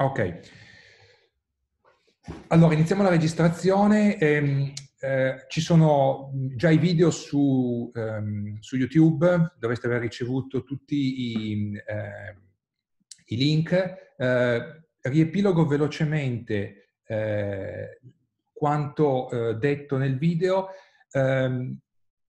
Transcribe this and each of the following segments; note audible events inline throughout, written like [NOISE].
Ok. Allora, iniziamo la registrazione. Ehm, eh, ci sono già i video su, ehm, su, YouTube, dovreste aver ricevuto tutti i, eh, i link. Eh, riepilogo velocemente eh, quanto eh, detto nel video. Ehm,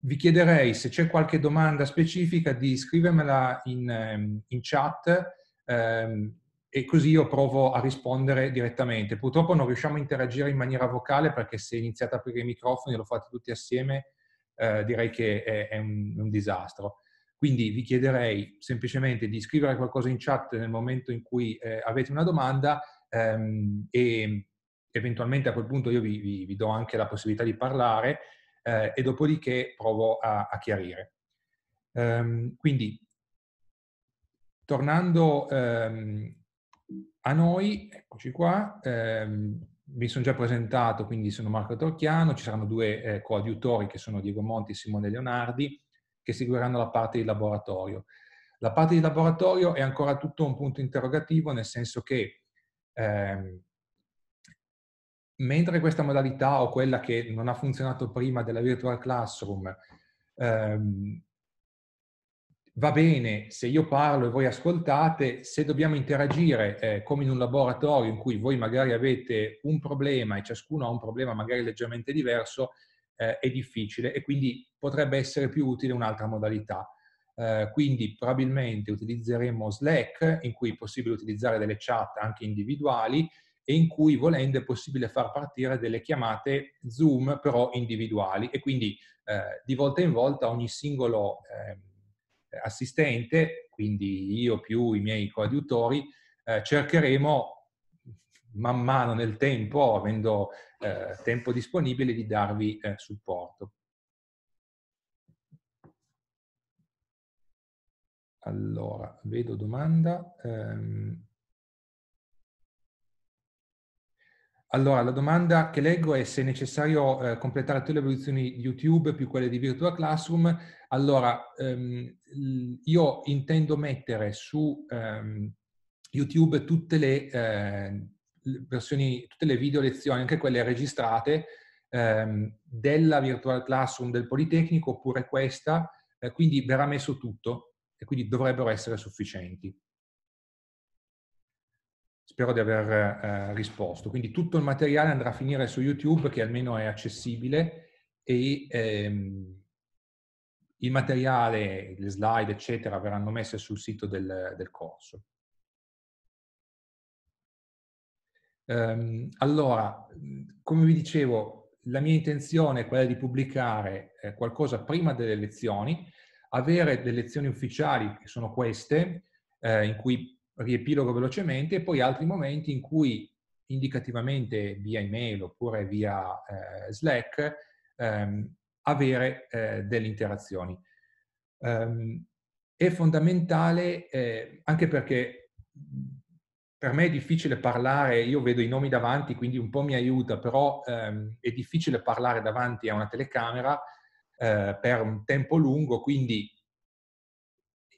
vi chiederei se c'è qualche domanda specifica di scrivermela in, ehm, in chat ehm, e così io provo a rispondere direttamente. Purtroppo non riusciamo a interagire in maniera vocale perché se iniziate a aprire i microfoni e lo fate tutti assieme, eh, direi che è, è un, un, disastro. Quindi vi chiederei semplicemente di scrivere qualcosa in chat nel momento in cui eh, avete una domanda ehm, e eventualmente a quel punto io vi, vi, vi do anche la possibilità di parlare eh, e dopodiché provo a, a chiarire. Ehm, quindi, tornando ehm, a noi, eccoci qua, ehm, mi sono già presentato, quindi sono Marco Torchiano, ci saranno due eh, coadiutori che sono Diego Monti e Simone Leonardi, che seguiranno la parte di laboratorio. La parte di laboratorio è ancora tutto un punto interrogativo, nel senso che ehm, mentre questa modalità o quella che non ha funzionato prima della virtual classroom ehm, va bene se io parlo e voi ascoltate, se dobbiamo interagire eh, come in un laboratorio in cui voi magari avete un problema e ciascuno ha un problema magari leggermente diverso, eh, è difficile e quindi potrebbe essere più utile un'altra modalità. Eh, quindi probabilmente utilizzeremo Slack in cui è possibile utilizzare delle chat anche individuali e in cui volendo è possibile far partire delle chiamate Zoom però individuali e quindi eh, di volta in volta ogni singolo ehm, assistente, quindi io più i miei coadiutori, eh, cercheremo man mano nel tempo, avendo eh, tempo disponibile, di darvi eh, supporto. Allora, vedo domanda. Um... Allora, la domanda che leggo è se è necessario eh, completare tutte le evoluzioni di YouTube più quelle di Virtual Classroom. Allora, ehm, io intendo mettere su ehm, YouTube tutte le, eh, le versioni, tutte le video lezioni, anche quelle registrate, ehm, della Virtual Classroom del Politecnico oppure questa, eh, quindi verrà messo tutto e quindi dovrebbero essere sufficienti spero di aver eh, risposto. Quindi tutto il materiale andrà a finire su YouTube che almeno è accessibile e ehm, il materiale, le slide, eccetera, verranno messe sul sito del, del corso. Ehm, allora, come vi dicevo, la mia intenzione è quella di pubblicare eh, qualcosa prima delle lezioni, avere delle lezioni ufficiali, che sono queste, eh, in cui riepilogo velocemente e poi altri momenti in cui indicativamente via email oppure via eh, Slack ehm, avere eh, delle interazioni. Um, è fondamentale eh, anche perché per me è difficile parlare, io vedo i nomi davanti, quindi un po' mi aiuta, però ehm, è difficile parlare davanti a una telecamera eh, per un tempo lungo, quindi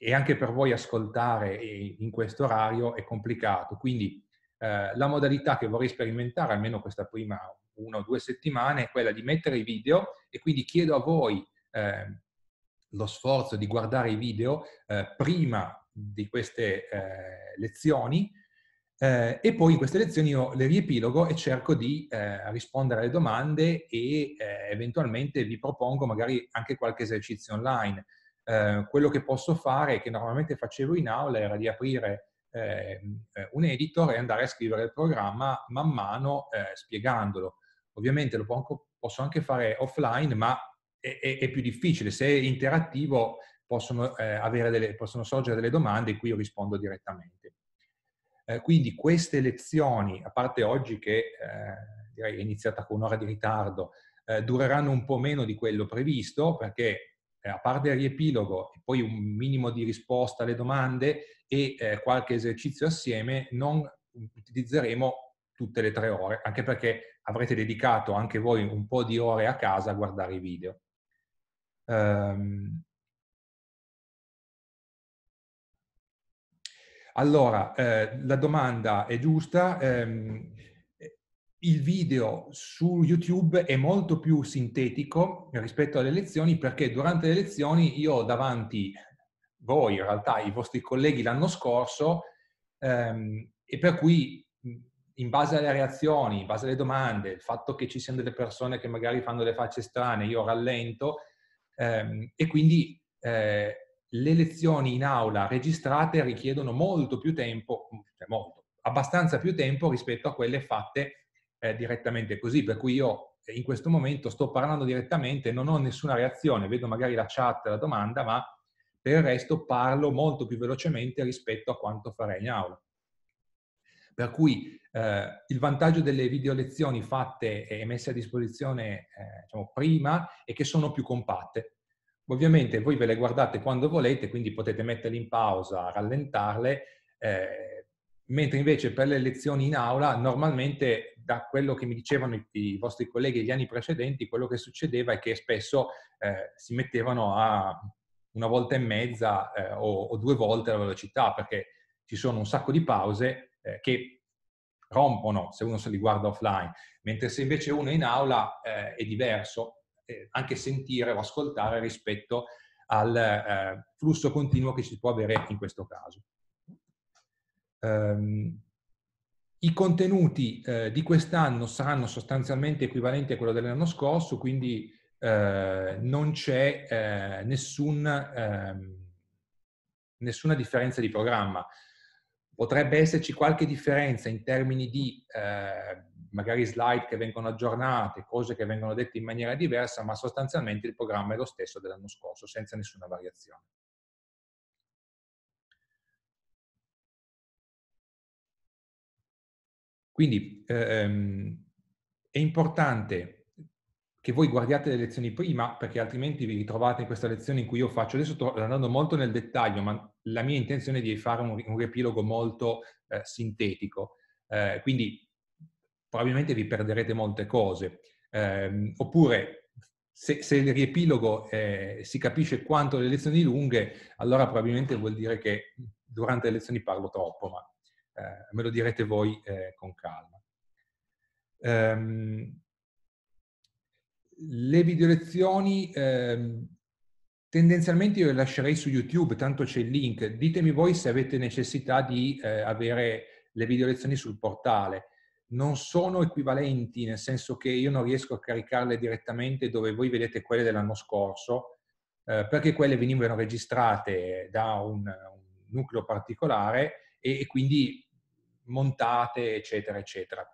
e anche per voi ascoltare in questo orario è complicato. Quindi eh, la modalità che vorrei sperimentare, almeno questa prima una o due settimane, è quella di mettere i video e quindi chiedo a voi eh, lo sforzo di guardare i video eh, prima di queste eh, lezioni eh, e poi in queste lezioni io le riepilogo e cerco di eh, rispondere alle domande e eventualmente vi propongo magari anche qualche esercizio online eh, quello che posso fare, che normalmente facevo in aula, era di aprire ehm, eh, un editor e andare a scrivere il programma man mano eh, spiegandolo. Ovviamente lo posso anche fare offline, ma è, è, è più difficile. Se è interattivo possono, eh, delle, possono sorgere delle domande e qui io rispondo direttamente. Eh, quindi queste lezioni, a parte oggi che direi è iniziata con un'ora di ritardo, dureranno un po' meno di quello previsto perché eh, a parte il riepilogo e poi un minimo di risposta alle domande e eh, qualche esercizio assieme, non utilizzeremo tutte le tre ore, anche perché avrete dedicato anche voi un po' di ore a casa a guardare i video. Um, allora, eh, la domanda è giusta. Ehm, il video su YouTube è molto più sintetico rispetto alle lezioni perché durante le lezioni io ho davanti voi, in realtà i vostri colleghi l'anno scorso ehm, e per cui in base alle reazioni, in base alle domande, il fatto che ci siano delle persone che magari fanno le facce strane, io rallento ehm, e quindi eh, le lezioni in aula registrate richiedono molto più tempo, cioè molto, abbastanza più tempo rispetto a quelle fatte eh, direttamente così, per cui io eh, in questo momento sto parlando direttamente, non ho nessuna reazione, vedo magari la chat, la domanda, ma per il resto parlo molto più velocemente rispetto a quanto farei in aula. Per cui eh, il vantaggio delle video lezioni fatte e messe a disposizione eh, diciamo, prima è che sono più compatte. Ovviamente voi ve le guardate quando volete, quindi potete metterle in pausa, rallentarle, eh, mentre invece per le lezioni in aula normalmente da quello che mi dicevano i, vostri colleghi gli anni precedenti, quello che succedeva è che spesso eh, si mettevano a una volta e mezza eh, o, o, due volte la velocità perché ci sono un sacco di pause eh, che rompono se uno se li guarda offline, mentre se invece uno è in aula eh, è diverso eh, anche sentire o ascoltare rispetto al eh, flusso continuo che si può avere in questo caso. Um, i contenuti eh, di quest'anno saranno sostanzialmente equivalenti a quello dell'anno scorso, quindi eh, non c'è eh, nessun, ehm, nessuna differenza di programma. Potrebbe esserci qualche differenza in termini di eh, magari slide che vengono aggiornate, cose che vengono dette in maniera diversa, ma sostanzialmente il programma è lo stesso dell'anno scorso, senza nessuna variazione. Quindi eh, ehm, è importante che voi guardiate le lezioni prima, perché altrimenti vi ritrovate in questa lezione in cui io faccio, adesso sto andando molto nel dettaglio, ma la mia intenzione è di fare un, un riepilogo molto eh, sintetico. Eh, quindi probabilmente vi perderete molte cose. Eh, oppure se, se, il riepilogo eh, si capisce quanto le lezioni lunghe, allora probabilmente vuol dire che durante le lezioni parlo troppo, ma eh, me lo direte voi eh, con calma. Um, le video lezioni eh, tendenzialmente io le lascerei su YouTube, tanto c'è il link. Ditemi voi se avete necessità di eh, avere le video lezioni sul portale. Non sono equivalenti, nel senso che io non riesco a caricarle direttamente dove voi vedete quelle dell'anno scorso, eh, perché quelle venivano registrate da un, un nucleo particolare e, e quindi montate, eccetera, eccetera.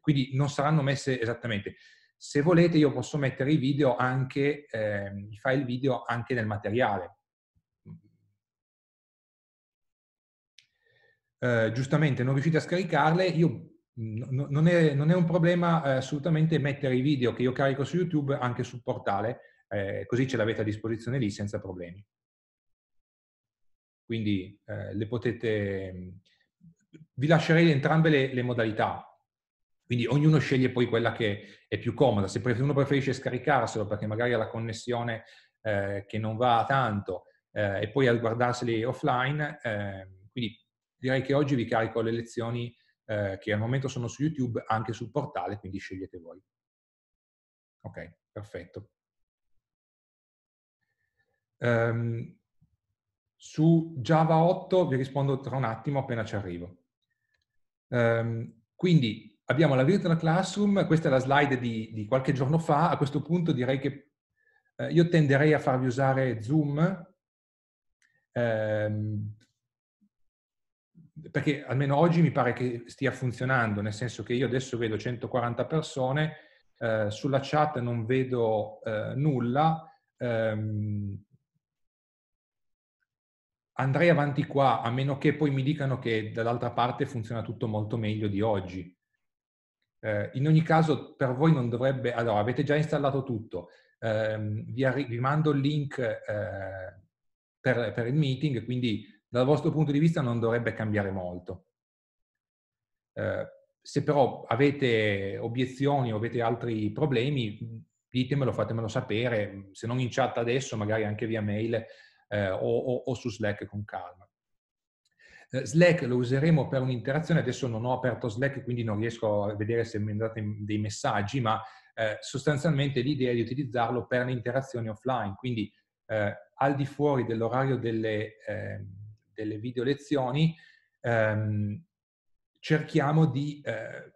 Quindi non saranno messe esattamente. Se volete io posso mettere i video anche, eh, i file video anche nel materiale. Eh, giustamente non riuscite a scaricarle, io No, non, è, non, è, un problema eh, assolutamente mettere i video che io carico su YouTube anche sul portale, eh, così ce l'avete a disposizione lì senza problemi. Quindi eh, le potete... Vi lascerei entrambe le, le, modalità. Quindi ognuno sceglie poi quella che è più comoda. Se uno preferisce scaricarselo perché magari ha la connessione eh, che non va tanto eh, e poi al guardarseli offline, ehm, quindi direi che oggi vi carico le lezioni eh, che al momento sono su YouTube anche sul portale, quindi scegliete voi. Ok, perfetto. Um, su Java 8 vi rispondo tra un attimo appena ci arrivo. Um, quindi abbiamo la Virtual Classroom, questa è la slide di, di qualche giorno fa, a questo punto direi che eh, io tenderei a farvi usare Zoom, ehm, perché almeno oggi mi pare che stia funzionando, nel senso che io adesso vedo 140 persone, eh, sulla chat non vedo eh, nulla, ehm, andrei avanti qua, a meno che poi mi dicano che dall'altra parte funziona tutto molto meglio di oggi. Eh, in ogni caso, per voi non dovrebbe... Allora, avete già installato tutto. Eh, vi, arri... vi, mando il link eh, per, per, il meeting, quindi dal vostro punto di vista non dovrebbe cambiare molto. Eh, se però avete obiezioni o avete altri problemi, ditemelo, fatemelo sapere, se non in chat adesso, magari anche via mail, eh, o, o, o su Slack con calma. Eh, Slack lo useremo per un'interazione, adesso non ho aperto Slack quindi non riesco a vedere se mi andate dei messaggi, ma eh, sostanzialmente l'idea è di utilizzarlo per le interazioni offline, quindi eh, al di fuori dell'orario delle, eh, delle video lezioni ehm, cerchiamo di eh,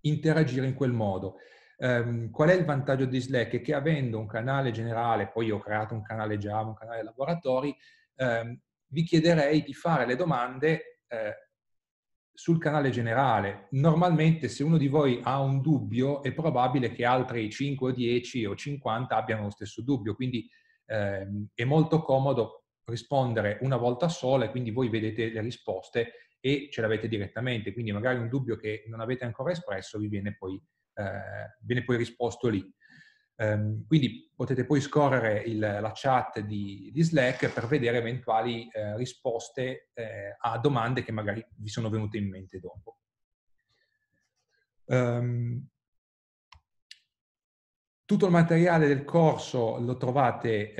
interagire in quel modo. Um, qual è il vantaggio di Slack? È che avendo un canale generale, poi ho creato un canale Java, un canale laboratori, um, vi chiederei di fare le domande eh, sul canale generale. Normalmente se uno di voi ha un dubbio è probabile che altri 5 o 10 o 50 abbiano lo stesso dubbio, quindi eh, è molto comodo rispondere una volta sola e quindi voi vedete le risposte e ce l'avete direttamente, quindi magari un dubbio che non avete ancora espresso vi viene poi eh, viene poi risposto lì. Um, quindi potete poi scorrere il, la chat di, di, Slack per vedere eventuali eh, risposte eh, a domande che magari vi sono venute in mente dopo. Um, tutto il materiale del corso lo trovate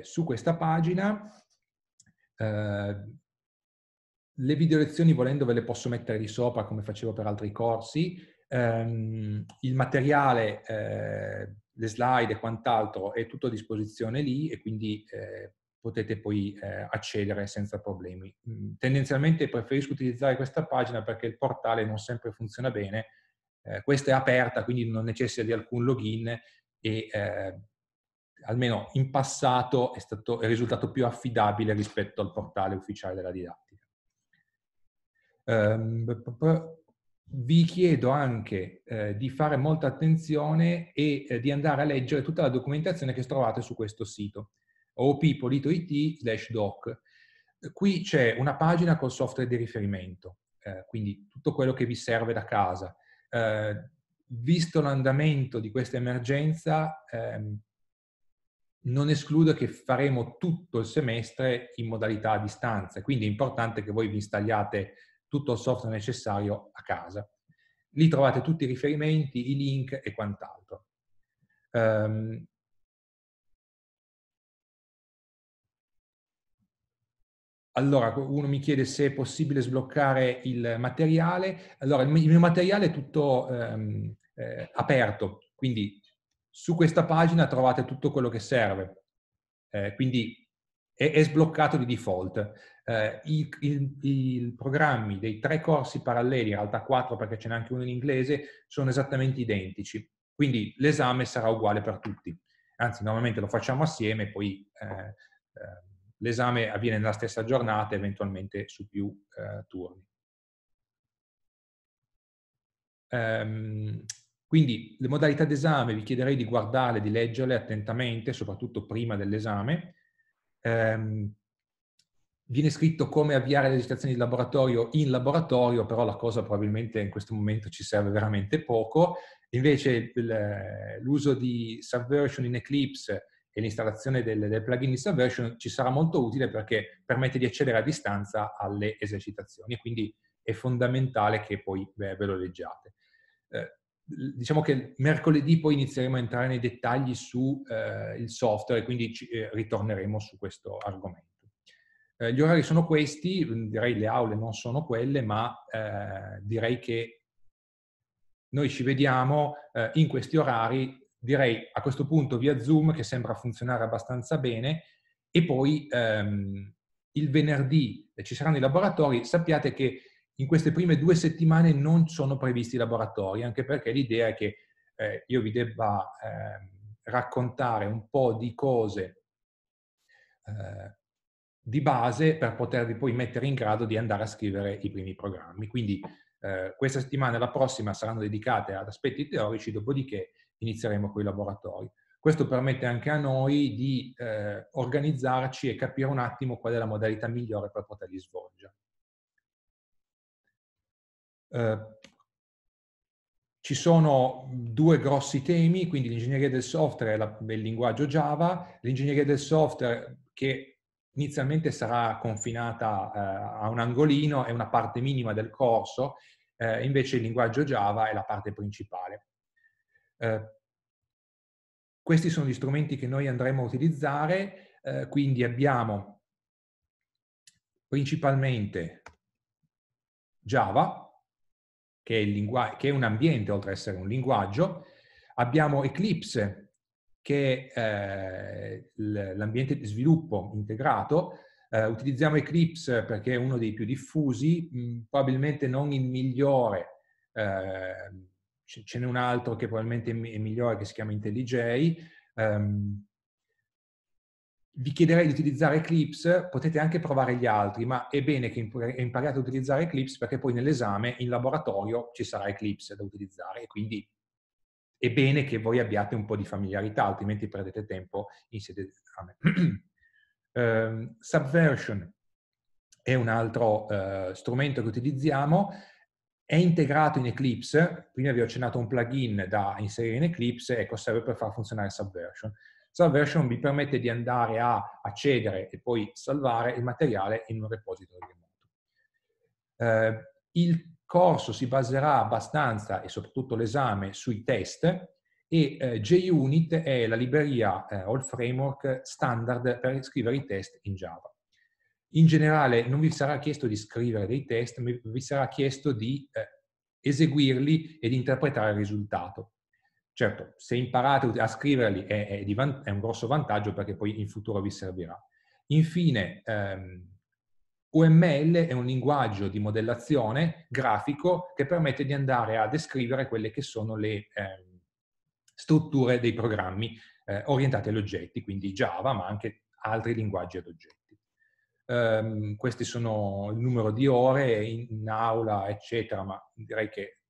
eh, su questa pagina. Ehm, le video lezioni volendo ve le posso mettere di sopra come facevo per altri corsi. Um, il materiale, eh, le slide e quant'altro è tutto a disposizione lì e quindi eh, potete poi eh, accedere senza problemi. Mm, tendenzialmente preferisco utilizzare questa pagina perché il portale non sempre funziona bene. Eh, questa è aperta, quindi non necessita di alcun login e eh, almeno in passato è, stato, è risultato più affidabile rispetto al portale ufficiale della didattica. Um, vi chiedo anche eh, di fare molta attenzione e eh, di andare a leggere tutta la documentazione che trovate su questo sito oppolitoit slash doc. Qui c'è una pagina col software di riferimento, eh, quindi tutto quello che vi serve da casa. Eh, visto l'andamento di questa emergenza, ehm, non escludo che faremo tutto il semestre in modalità a distanza, quindi è importante che voi vi installiate tutto il software necessario a casa. Lì trovate tutti i riferimenti, i link e quant'altro. Um, Allora, uno mi chiede se è possibile sbloccare il materiale. Allora, il mio materiale è tutto ehm, eh, aperto, quindi su questa pagina trovate tutto quello che serve. Eh, quindi è, è, sbloccato di default eh, i, i, i, programmi dei tre corsi paralleli, in realtà quattro perché ce n'è anche uno in inglese, sono esattamente identici. Quindi l'esame sarà uguale per tutti. Anzi, normalmente lo facciamo assieme, poi eh, eh l'esame avviene nella stessa giornata, eventualmente su più eh, turni. Ehm, quindi le modalità d'esame vi chiederei di guardarle, di leggerle attentamente, soprattutto prima dell'esame. Ehm, viene scritto come avviare le esercitazioni di laboratorio in laboratorio, però la cosa probabilmente in questo momento ci serve veramente poco. Invece l'uso di Subversion in Eclipse e l'installazione del, del plugin di Subversion ci sarà molto utile perché permette di accedere a distanza alle esercitazioni, quindi è fondamentale che poi beh, ve lo leggiate. Eh, diciamo che mercoledì poi inizieremo a entrare nei dettagli sul eh, software e quindi ci, eh, ritorneremo su questo argomento. Eh, gli orari sono questi, mm, direi le aule non sono quelle, ma eh, direi che noi ci vediamo eh, in questi orari, direi a questo punto via Zoom che sembra funzionare abbastanza bene e poi ehm, il venerdì eh, ci saranno i laboratori, sappiate che in queste prime due settimane non sono previsti i laboratori, anche perché l'idea è che eh, io vi debba eh, raccontare un po' di cose eh, di base per potervi poi mettere in grado di andare a scrivere i primi programmi. Quindi eh, questa settimana e la prossima saranno dedicate ad aspetti teorici, dopodiché inizieremo con i laboratori. Questo permette anche a noi di eh, organizzarci e capire un attimo qual è la modalità migliore per poterli svolgere. Eh, ci sono due grossi temi, quindi l'ingegneria del software e il linguaggio Java. L'ingegneria del software che inizialmente sarà confinata eh, a un angolino e una parte minima del corso, eh, invece il linguaggio Java è la parte principale. Eh, questi sono gli strumenti che noi andremo a utilizzare, eh, quindi abbiamo principalmente Java, che è, che è un ambiente oltre ad essere un linguaggio, abbiamo Eclipse, che eh, l'ambiente di sviluppo integrato. Eh, utilizziamo Eclipse perché è uno dei più diffusi, mh, mm, probabilmente non il migliore, eh, ce n'è un altro che probabilmente è migliore che si chiama IntelliJ. Um, vi chiederei di utilizzare Eclipse, potete anche provare gli altri, ma è bene che impariate a utilizzare Eclipse perché poi nell'esame in laboratorio ci sarà Eclipse da utilizzare e quindi è bene che voi abbiate un po' di familiarità, altrimenti perdete tempo in sede di esame. um, [CLEARS THROAT] Subversion è un altro uh, strumento che utilizziamo, è integrato in Eclipse, quindi vi ho accennato un plugin da inserire in Eclipse, ecco serve per far funzionare Subversion. Subversion vi permette di andare a accedere e poi salvare il materiale in un repository remoto. Uh, il corso si baserà abbastanza e soprattutto l'esame sui test e eh, JUnit è la libreria eh, o il framework standard per scrivere i test in Java. In generale non vi sarà chiesto di scrivere dei test, ma vi sarà chiesto di eh, eseguirli e di interpretare il risultato. Certo, se imparate a scriverli è, è, di, è un grosso vantaggio perché poi in futuro vi servirà. Infine, ehm, UML è un linguaggio di modellazione grafico che permette di andare a descrivere quelle che sono le eh, strutture dei programmi eh, orientati agli oggetti, quindi Java, ma anche altri linguaggi ad oggetti. Um, ehm, questi sono il numero di ore in, in aula, eccetera, ma direi che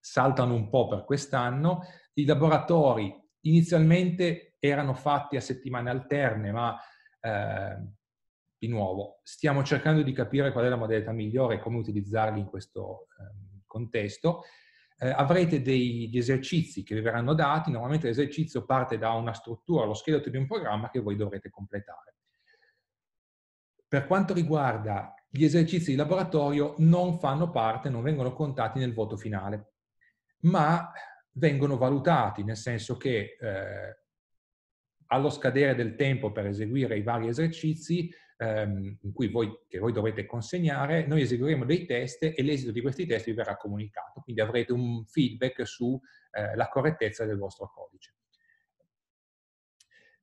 saltano un po' per quest'anno. I laboratori inizialmente erano fatti a settimane alterne, ma eh, di nuovo, stiamo cercando di capire qual è la modalità migliore e come utilizzarli in questo ehm, contesto. Eh, avrete degli esercizi che vi verranno dati, normalmente l'esercizio parte da una struttura, lo scheletro di un programma che voi dovrete completare. Per quanto riguarda gli esercizi di laboratorio, non fanno parte, non vengono contati nel voto finale, ma vengono valutati, nel senso che eh, allo scadere del tempo per eseguire i vari esercizi, ehm, voi, che voi dovrete consegnare, noi eseguiremo dei test e l'esito di questi test vi verrà comunicato, quindi avrete un feedback sulla eh, correttezza del vostro codice.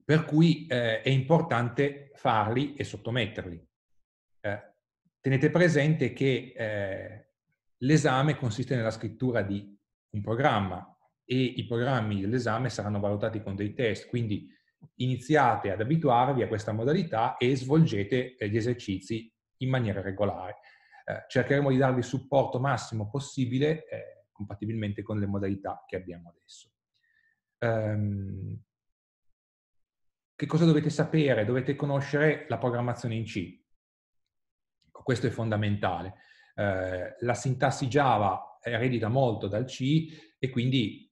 Per cui eh, è importante farli e sottometterli. Eh, tenete presente che eh, l'esame consiste nella scrittura di un programma e i programmi dell'esame saranno valutati con dei test, quindi iniziate ad abituarvi a questa modalità e svolgete eh, gli esercizi in maniera regolare. Eh, cercheremo di darvi il supporto massimo possibile eh, compatibilmente con le modalità che abbiamo adesso. Um, che cosa dovete sapere? Dovete conoscere la programmazione in C. Ecco, questo è fondamentale. Eh, la sintassi Java eredita molto dal C e quindi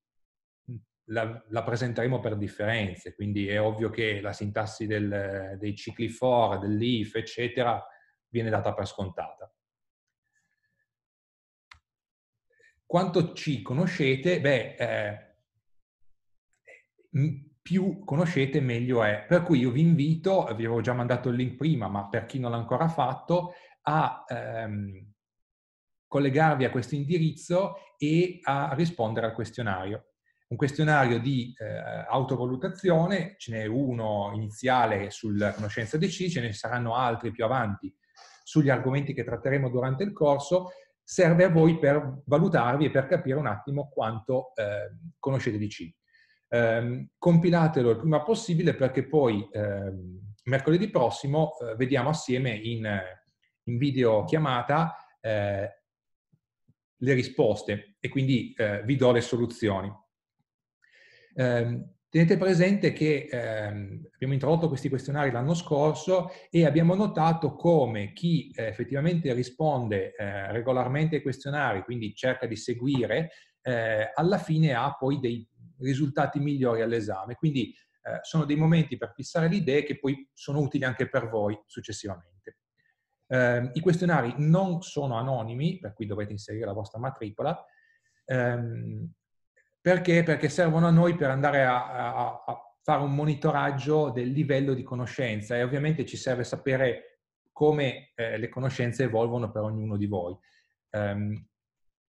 la, la, presenteremo per differenze, quindi è ovvio che la sintassi del, dei cicli for, dell'if, eccetera, viene data per scontata. Quanto ci conoscete? Beh, eh, più conoscete meglio è. Per cui io vi invito, vi avevo già mandato il link prima, ma per chi non l'ha ancora fatto, a ehm, collegarvi a questo indirizzo e a rispondere al questionario un questionario di eh, autovalutazione, ce n'è uno iniziale sulla conoscenza di C, ce ne saranno altri più avanti sugli argomenti che tratteremo durante il corso, serve a voi per valutarvi e per capire un attimo quanto eh, conoscete di C. Eh, compilatelo il prima possibile perché poi ehm, mercoledì prossimo eh, vediamo assieme in, in video chiamata eh, le risposte e quindi eh, vi do le soluzioni. Ehm, tenete presente che ehm, abbiamo introdotto questi questionari l'anno scorso e abbiamo notato come chi eh, effettivamente risponde eh, regolarmente ai questionari, quindi cerca di seguire, eh, alla fine ha poi dei risultati migliori all'esame. Quindi sono dei momenti per fissare le idee che poi sono utili anche per voi successivamente. Ehm, I questionari non sono anonimi, per cui dovete inserire la vostra matricola, perché? Perché servono a noi per andare a, a, a fare un monitoraggio del livello di conoscenza e ovviamente ci serve sapere come eh, le conoscenze evolvono per ognuno di voi. Um,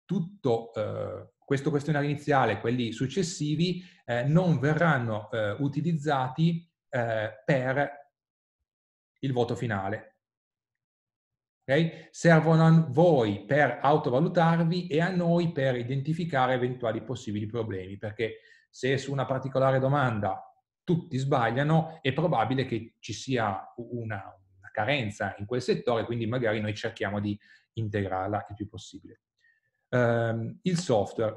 tutto eh, questo questionario iniziale, quelli successivi, eh, non verranno eh, utilizzati eh, per il voto finale. Okay? Servono a voi per autovalutarvi e a noi per identificare eventuali possibili problemi, perché se su una particolare domanda tutti sbagliano, è probabile che ci sia una, una carenza in quel settore, quindi magari noi cerchiamo di integrarla il più possibile. Um, il software.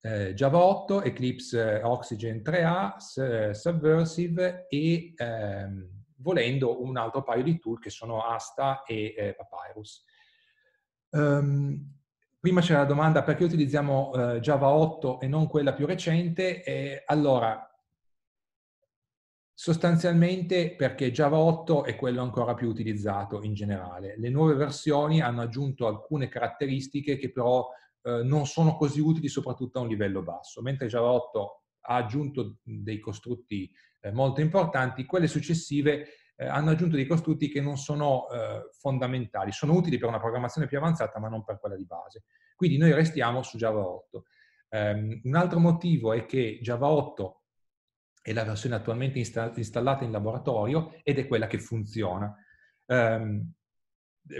Eh, Java 8, Eclipse eh, Oxygen 3A, Subversive e ehm, volendo un altro paio di tool che sono Asta e eh, Papyrus. Um, prima c'era la domanda perché utilizziamo eh, Java 8 e non quella più recente. Eh, allora, sostanzialmente perché Java 8 è quello ancora più utilizzato in generale. Le nuove versioni hanno aggiunto alcune caratteristiche che però eh, non sono così utili soprattutto a un livello basso, mentre Java 8 ha aggiunto dei costrutti eh, molto importanti, quelle successive eh, hanno aggiunto dei costrutti che non sono eh, fondamentali, sono utili per una programmazione più avanzata ma non per quella di base. Quindi noi restiamo su Java 8. Ehm, un altro motivo è che Java 8 è la versione attualmente installata in laboratorio ed è quella che funziona. Um,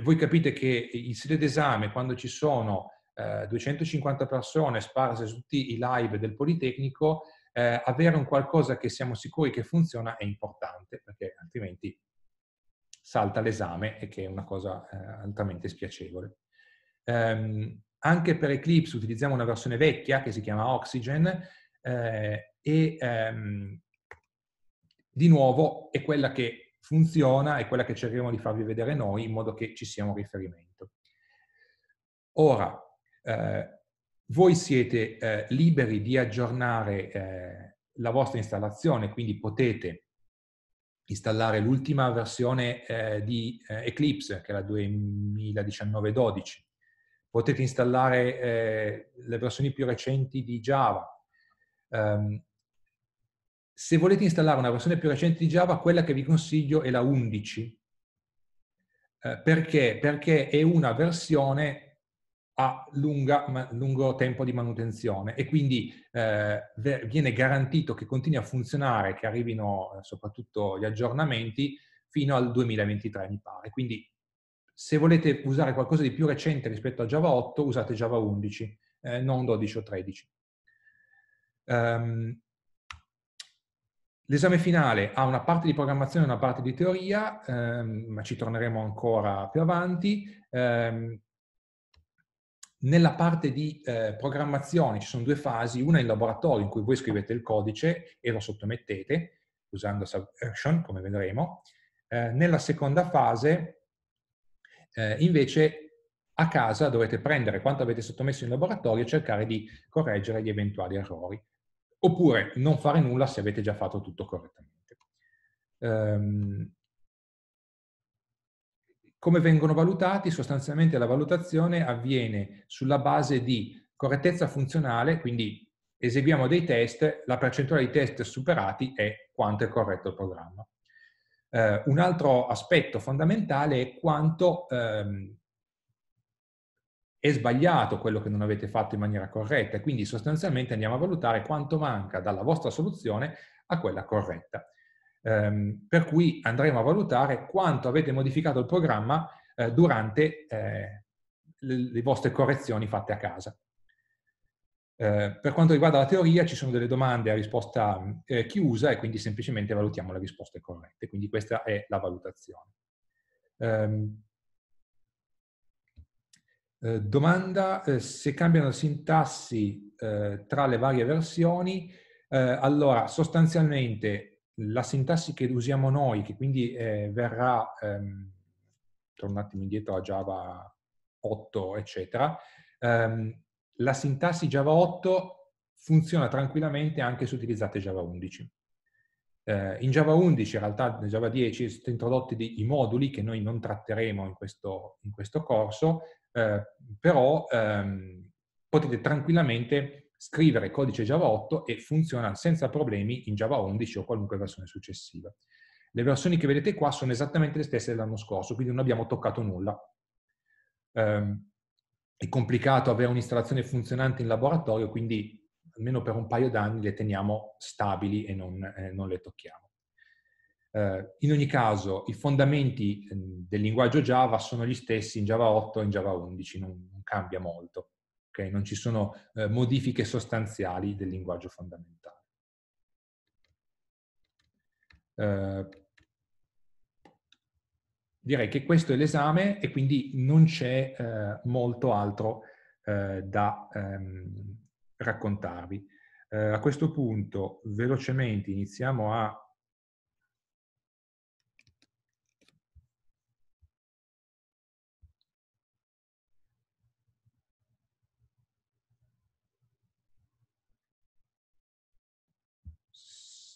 voi capite che in sede d'esame, quando ci sono uh, 250 persone sparse su tutti i live del Politecnico, eh, avere un qualcosa che siamo sicuri che funziona è importante, perché altrimenti salta l'esame e che è una cosa eh, altamente spiacevole. Um, anche per Eclipse utilizziamo una versione vecchia che si chiama Oxygen eh, e um, di nuovo è quella che funziona, è quella che cercheremo di farvi vedere noi in modo che ci sia un riferimento. Ora, eh, voi siete eh, liberi di aggiornare eh, la vostra installazione, quindi potete installare l'ultima versione eh, di eh, Eclipse, che è la 2019-12. Potete installare eh, le versioni più recenti di Java. Um, se volete installare una versione più recente di Java, quella che vi consiglio è la 11. Eh, perché? Perché è una versione a lunga, ma, lungo tempo di manutenzione e quindi eh, viene garantito che continui a funzionare, che arrivino eh, soprattutto gli aggiornamenti fino al 2023 mi pare. Quindi se volete usare qualcosa di più recente rispetto a Java 8 usate Java 11, eh, non 12 o 13. Um, ehm, L'esame finale ha una parte di programmazione e una parte di teoria, ehm, ma ci torneremo ancora più avanti. Ehm, nella parte di eh, programmazione ci sono due fasi, una in laboratorio in cui voi scrivete il codice e lo sottomettete usando Subversion, come vedremo. Eh, nella seconda fase, eh, invece, a casa dovete prendere quanto avete sottomesso in laboratorio e cercare di correggere gli eventuali errori. Oppure non fare nulla se avete già fatto tutto correttamente. Um, come vengono valutati? Sostanzialmente la valutazione avviene sulla base di correttezza funzionale, quindi eseguiamo dei test, la percentuale di test superati è quanto è corretto il programma. Eh, un altro aspetto fondamentale è quanto ehm, è sbagliato quello che non avete fatto in maniera corretta, quindi sostanzialmente andiamo a valutare quanto manca dalla vostra soluzione a quella corretta. Ehm, per cui andremo a valutare quanto avete modificato il programma eh, durante eh, le, le, vostre correzioni fatte a casa. Eh, per quanto riguarda la teoria ci sono delle domande a risposta eh, chiusa e quindi semplicemente valutiamo le risposte corrette, quindi questa è la valutazione. Ehm, eh, domanda eh, se cambiano sintassi eh, tra le varie versioni. allora, sostanzialmente la sintassi che usiamo noi, che quindi eh, verrà, ehm, torno un attimo indietro a Java 8, eccetera, ehm, la sintassi Java 8 funziona tranquillamente anche se utilizzate Java 11. Eh, in Java 11, in realtà nel Java 10, sono introdotti dei, i moduli che noi non tratteremo in questo, in questo corso, eh, però ehm, potete tranquillamente scrivere codice Java 8 e funziona senza problemi in Java 11 o qualunque versione successiva. Le versioni che vedete qua sono esattamente le stesse dell'anno scorso, quindi non abbiamo toccato nulla. Um, è complicato avere un'installazione funzionante in laboratorio, quindi almeno per un paio d'anni le teniamo stabili e non, eh, non le tocchiamo. Eh, in ogni caso, i fondamenti ehm, del linguaggio Java sono gli stessi in Java 8 e in Java 11, non, non cambia molto okay? non ci sono eh, modifiche sostanziali del linguaggio fondamentale. Eh, direi che questo è l'esame e quindi non c'è eh, molto altro eh, da ehm, raccontarvi. Eh, a questo punto velocemente iniziamo a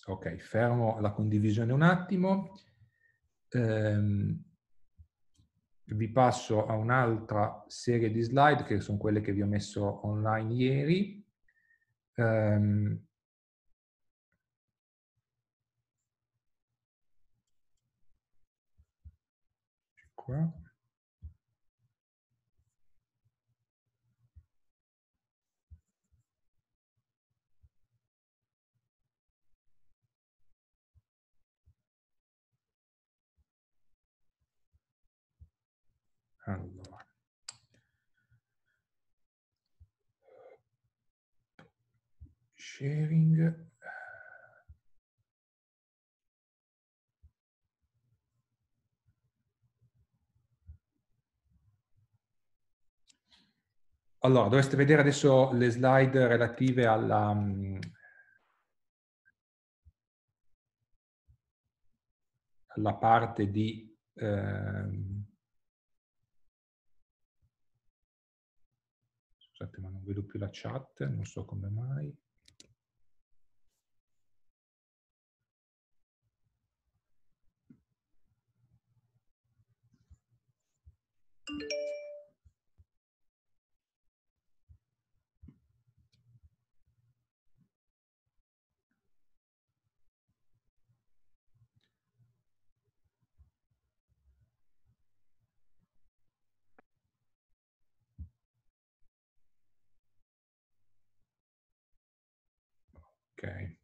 Ok, fermo la condivisione un attimo. Ehm, vi passo a un'altra serie di slide che sono quelle che vi ho messo online ieri. Ehm, qua. sharing. Allora, dovreste vedere adesso le slide relative alla, mm, alla parte di... Ehm, scusate, ma non vedo più la chat, non so come mai. Okay.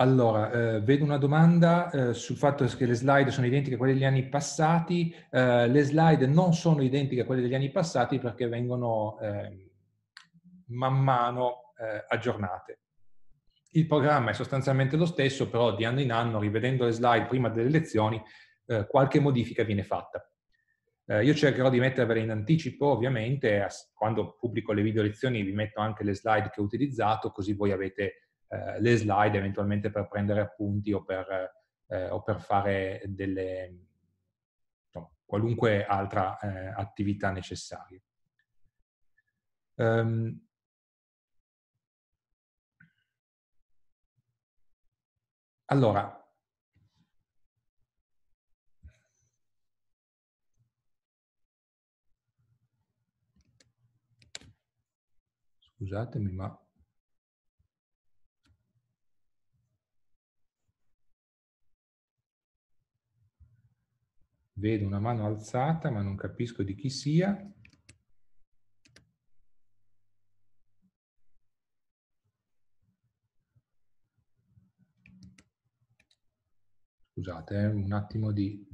Allora, eh, vedo una domanda eh, sul fatto che le slide sono identiche a quelle degli anni passati. Eh, le slide non sono identiche a quelle degli anni passati perché vengono ehm, man mano eh, aggiornate. Il programma è sostanzialmente lo stesso, però di anno in anno, rivedendo le slide prima delle elezioni, eh, qualche modifica viene fatta. Eh, io cercherò di mettervele in anticipo, ovviamente, quando pubblico le video lezioni vi metto anche le slide che ho utilizzato, così voi avete eh, le slide eventualmente per prendere appunti o per, eh, o per fare delle, no, qualunque altra eh, attività necessaria. Um, allora, scusatemi, ma Vedo una mano alzata, ma non capisco di chi sia. Scusate, eh, un attimo di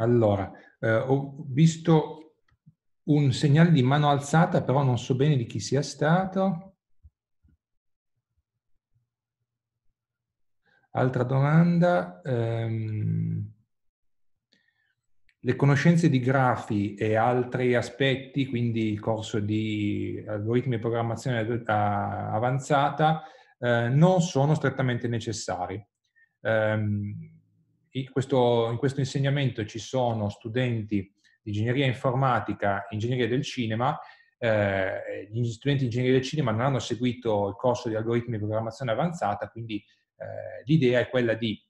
Allora, eh, ho visto un segnale di mano alzata, però non so bene di chi sia stato. Altra domanda. Ehm, le conoscenze di grafi e altri aspetti, quindi il corso di algoritmi e programmazione avanzata, eh, non sono strettamente necessari. Eh, in questo, in questo insegnamento ci sono studenti di ingegneria informatica, e ingegneria del cinema, eh, gli studenti di ingegneria del cinema non hanno seguito il corso di algoritmi di programmazione avanzata, quindi eh, l'idea è quella di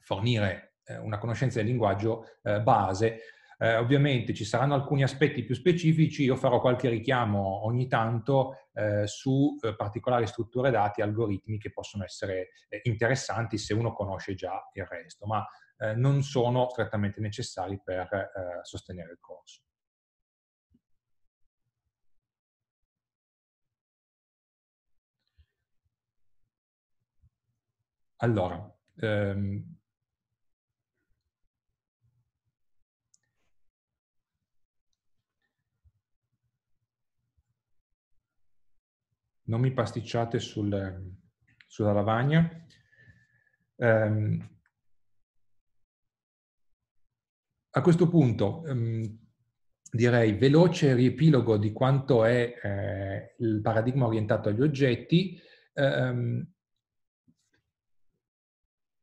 fornire eh, una conoscenza del linguaggio eh, base eh, ovviamente ci saranno alcuni aspetti più specifici, io farò qualche richiamo ogni tanto eh, su eh, particolari strutture dati e algoritmi che possono essere eh, interessanti se uno conosce già il resto, ma eh, non sono strettamente necessari per eh, sostenere il corso. Allora, ehm, non mi pasticciate sul, sulla lavagna. Um, a questo punto um, direi veloce riepilogo di quanto è eh, il paradigma orientato agli oggetti. Um,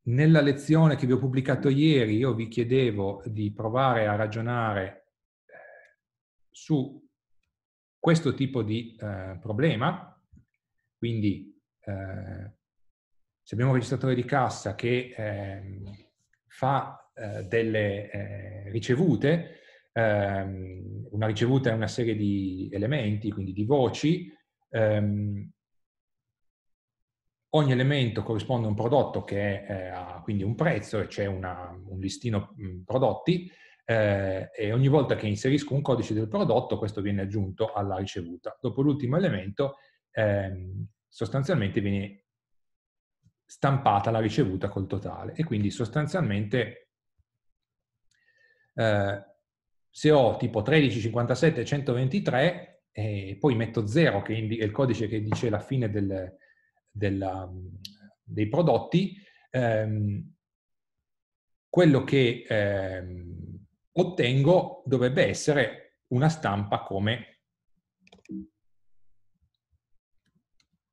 nella lezione che vi ho pubblicato ieri io vi chiedevo di provare a ragionare eh, su questo tipo di eh, problema, quindi eh, se abbiamo un registratore di cassa che eh, fa eh, delle eh, ricevute, ehm, una ricevuta è una serie di elementi, quindi di voci, ehm, ogni elemento corrisponde a un prodotto che eh, ha quindi un prezzo e c'è una, un listino mm, prodotti eh, e ogni volta che inserisco un codice del prodotto questo viene aggiunto alla ricevuta. Dopo l'ultimo elemento ehm, sostanzialmente viene stampata la ricevuta col totale e quindi sostanzialmente eh, se ho tipo 13, 57, 123 e poi metto 0 che è il codice che dice la fine del, della, um, dei prodotti, ehm, quello che ehm, ottengo dovrebbe essere una stampa come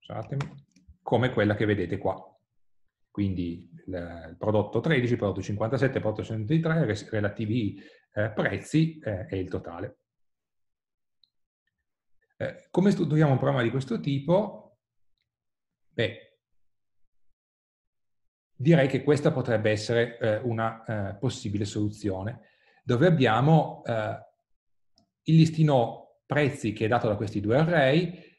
scusatemi, come quella che vedete qua. Quindi il prodotto 13, prodotto 57, prodotto 103, relativi eh, prezzi eh, e il totale. Eh, come strutturiamo un programma di questo tipo? Beh, direi che questa potrebbe essere eh, una possibile soluzione, dove abbiamo il listino prezzi che è dato da questi due array,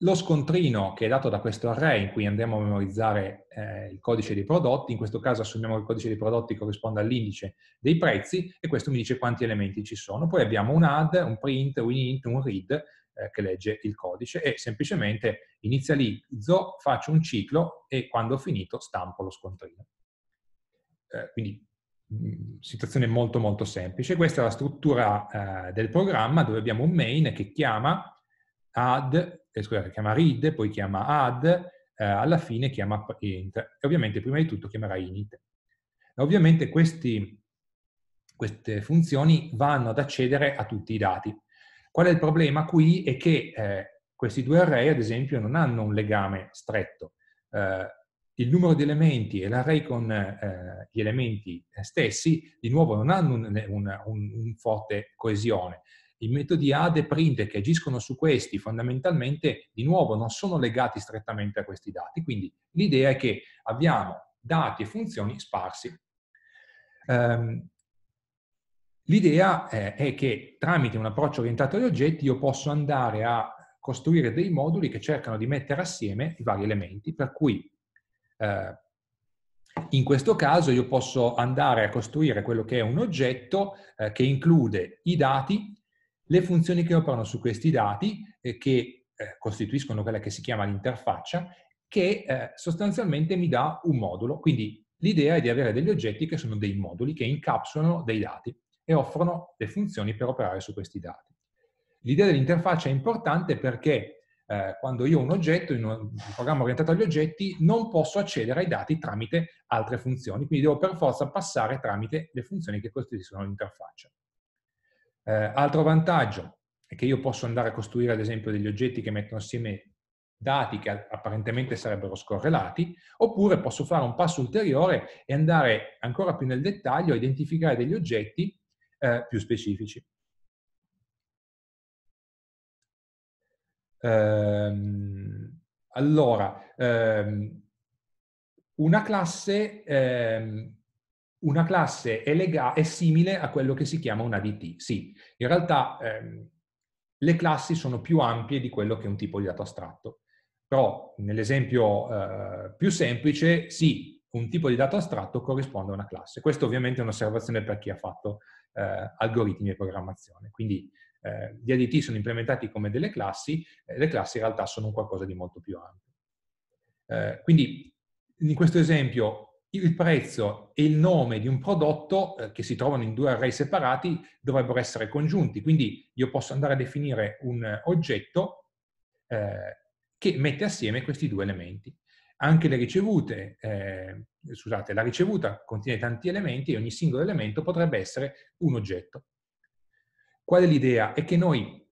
lo scontrino che è dato da questo array in cui andiamo a memorizzare eh, il codice dei prodotti, in questo caso assumiamo che il codice dei prodotti corrisponde all'indice dei prezzi e questo mi dice quanti elementi ci sono. Poi abbiamo un add, un print, un int, un read eh, che legge il codice e semplicemente inizializzo, faccio un ciclo e quando ho finito stampo lo scontrino. Eh, quindi mm, situazione molto molto semplice. Questa è la struttura eh, del programma dove abbiamo un main che chiama add eh, scusate, chiama read, poi chiama add, eh, alla fine chiama int. E ovviamente prima di tutto chiamerà init. Ovviamente questi, queste funzioni vanno ad accedere a tutti i dati. Qual è il problema qui? È che eh, questi due array, ad esempio, non hanno un legame stretto. Eh, il numero di elementi e l'array con eh, gli elementi eh, stessi, di nuovo, non hanno un, un, un, un forte coesione. I metodi ADE e print che agiscono su questi fondamentalmente, di nuovo, non sono legati strettamente a questi dati. Quindi l'idea è che abbiamo dati e funzioni sparsi. Um, L'idea è che tramite un approccio orientato agli oggetti io posso andare a costruire dei moduli che cercano di mettere assieme i vari elementi, per cui eh, in questo caso io posso andare a costruire quello che è un oggetto eh, che include i dati, le funzioni che operano su questi dati, eh, che eh, costituiscono quella che si chiama l'interfaccia, che eh, sostanzialmente mi dà un modulo. Quindi l'idea è di avere degli oggetti che sono dei moduli che incapsulano dei dati e offrono le funzioni per operare su questi dati. L'idea dell'interfaccia è importante perché eh, quando io ho un oggetto, in un programma orientato agli oggetti, non posso accedere ai dati tramite altre funzioni, quindi devo per forza passare tramite le funzioni che costituiscono l'interfaccia. Eh, altro vantaggio è che io posso andare a costruire ad esempio degli oggetti che mettono assieme dati che apparentemente sarebbero scorrelati, oppure posso fare un passo ulteriore e andare ancora più nel dettaglio a identificare degli oggetti eh, più specifici. Ehm, allora, ehm, una classe ehm, una classe è, lega- è simile a quello che si chiama un ADT. Sì, in realtà ehm, le classi sono più ampie di quello che è un tipo di dato astratto. Però nell'esempio eh, più semplice, sì, un tipo di dato astratto corrisponde a una classe. Questa ovviamente è un'osservazione per chi ha fatto eh, algoritmi e programmazione. Quindi eh, gli ADT sono implementati come delle classi, eh, le classi in realtà sono un qualcosa di molto più ampio. Eh, quindi in questo esempio il prezzo e il nome di un prodotto eh, che si trovano in due array separati dovrebbero essere congiunti. Quindi io posso andare a definire un eh, oggetto eh, che mette assieme questi due elementi. Anche le ricevute, eh, scusate, la ricevuta contiene tanti elementi e ogni singolo elemento potrebbe essere un oggetto. Qual è l'idea? È che noi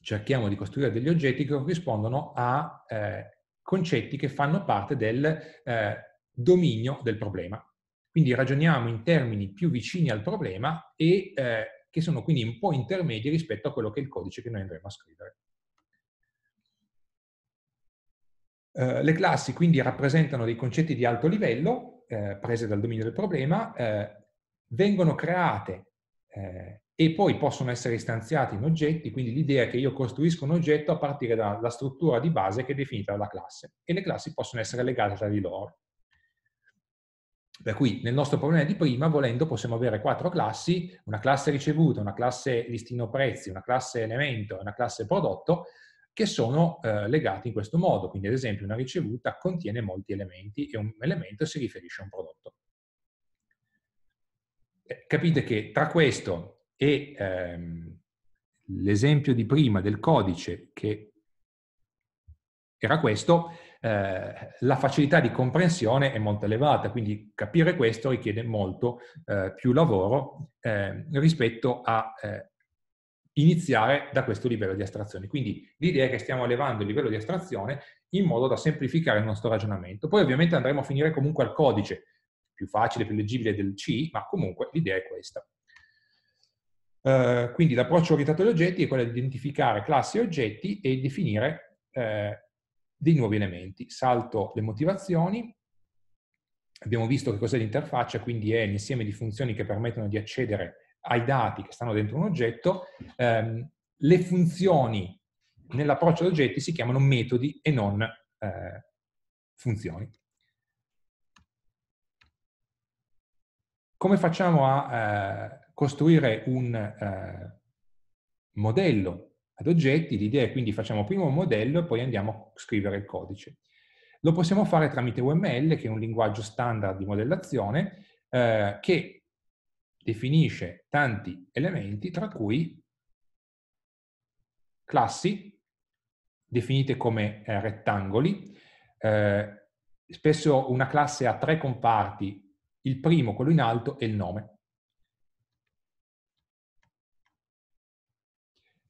cerchiamo di costruire degli oggetti che corrispondono a eh, concetti che fanno parte del eh, dominio del problema. Quindi ragioniamo in termini più vicini al problema e eh, che sono quindi un po' intermedi rispetto a quello che è il codice che noi andremo a scrivere. Eh, le classi quindi rappresentano dei concetti di alto livello, eh, prese dal dominio del problema, eh, vengono create eh, e poi possono essere istanziate in oggetti, quindi l'idea è che io costruisco un oggetto a partire dalla struttura di base che è definita dalla classe e le classi possono essere legate tra di loro. Per cui nel nostro problema di prima, volendo, possiamo avere quattro classi, una classe ricevuta, una classe listino prezzi, una classe elemento e una classe prodotto, che sono eh, legati in questo modo. Quindi ad esempio una ricevuta contiene molti elementi e un elemento si riferisce a un prodotto. Eh, capite che tra questo e ehm, l'esempio di prima del codice, che era questo, eh, la facilità di comprensione è molto elevata, quindi capire questo richiede molto eh, più lavoro eh, rispetto a eh, iniziare da questo livello di astrazione. Quindi l'idea è che stiamo elevando il livello di astrazione in modo da semplificare il nostro ragionamento. Poi ovviamente andremo a finire comunque al codice, più facile, più leggibile del C, ma comunque l'idea è questa. Eh, quindi l'approccio orientato agli oggetti è quello di identificare classi e oggetti e definire dei nuovi elementi. Salto le motivazioni, abbiamo visto che cos'è l'interfaccia, quindi è l'insieme di funzioni che permettono di accedere ai dati che stanno dentro un oggetto. Ehm, le funzioni nell'approccio ad oggetti si chiamano metodi e non eh, funzioni. Come facciamo a eh, costruire un eh, modello ad oggetti, l'idea è quindi facciamo prima un modello e poi andiamo a scrivere il codice. Lo possiamo fare tramite UML, che è un linguaggio standard di modellazione, eh, che definisce tanti elementi, tra cui classi, definite come eh, rettangoli. Eh, spesso una classe ha tre comparti, il primo, quello in alto, e il nome.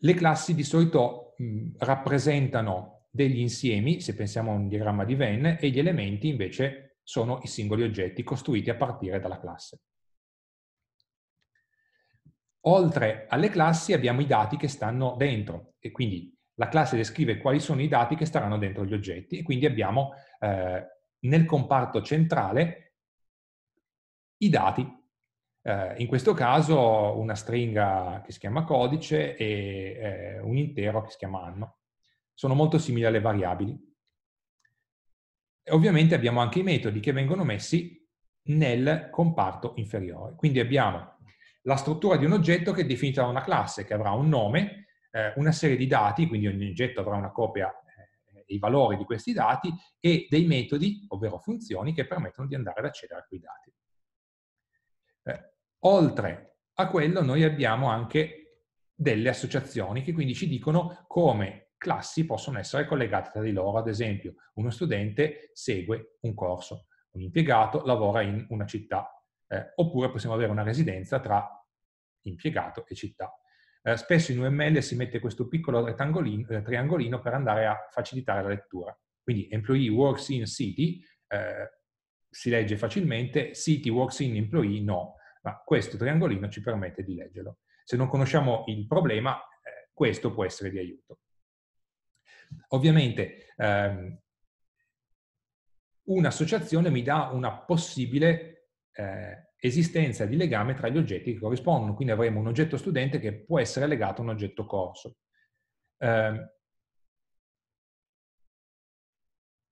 Le classi di solito mh, rappresentano degli insiemi, se pensiamo a un diagramma di Venn, e gli elementi invece sono i singoli oggetti costruiti a partire dalla classe. Oltre alle classi abbiamo i dati che stanno dentro e quindi la classe descrive quali sono i dati che staranno dentro gli oggetti e quindi abbiamo eh, nel comparto centrale i dati eh, in questo caso una stringa che si chiama codice e eh, un intero che si chiama anno. Sono molto simili alle variabili. E ovviamente abbiamo anche i metodi che vengono messi nel comparto inferiore. Quindi abbiamo la struttura di un oggetto che è definita da una classe che avrà un nome, eh, una serie di dati, quindi ogni oggetto avrà una copia eh, i valori di questi dati e dei metodi, ovvero funzioni, che permettono di andare ad accedere a quei dati. Oltre a quello noi abbiamo anche delle associazioni che quindi ci dicono come classi possono essere collegate tra di loro. Ad esempio, uno studente segue un corso, un impiegato lavora in una città, eh, oppure possiamo avere una residenza tra impiegato e città. Eh, spesso in UML si mette questo piccolo eh, triangolino per andare a facilitare la lettura. Quindi employee works in city eh, si legge facilmente, city works in employee no, ma questo triangolino ci permette di leggerlo. Se non conosciamo il problema, eh, questo può essere di aiuto. Ovviamente ehm, un'associazione mi dà una possibile eh, esistenza di legame tra gli oggetti che corrispondono, quindi avremo un oggetto studente che può essere legato a un oggetto corso. Eh,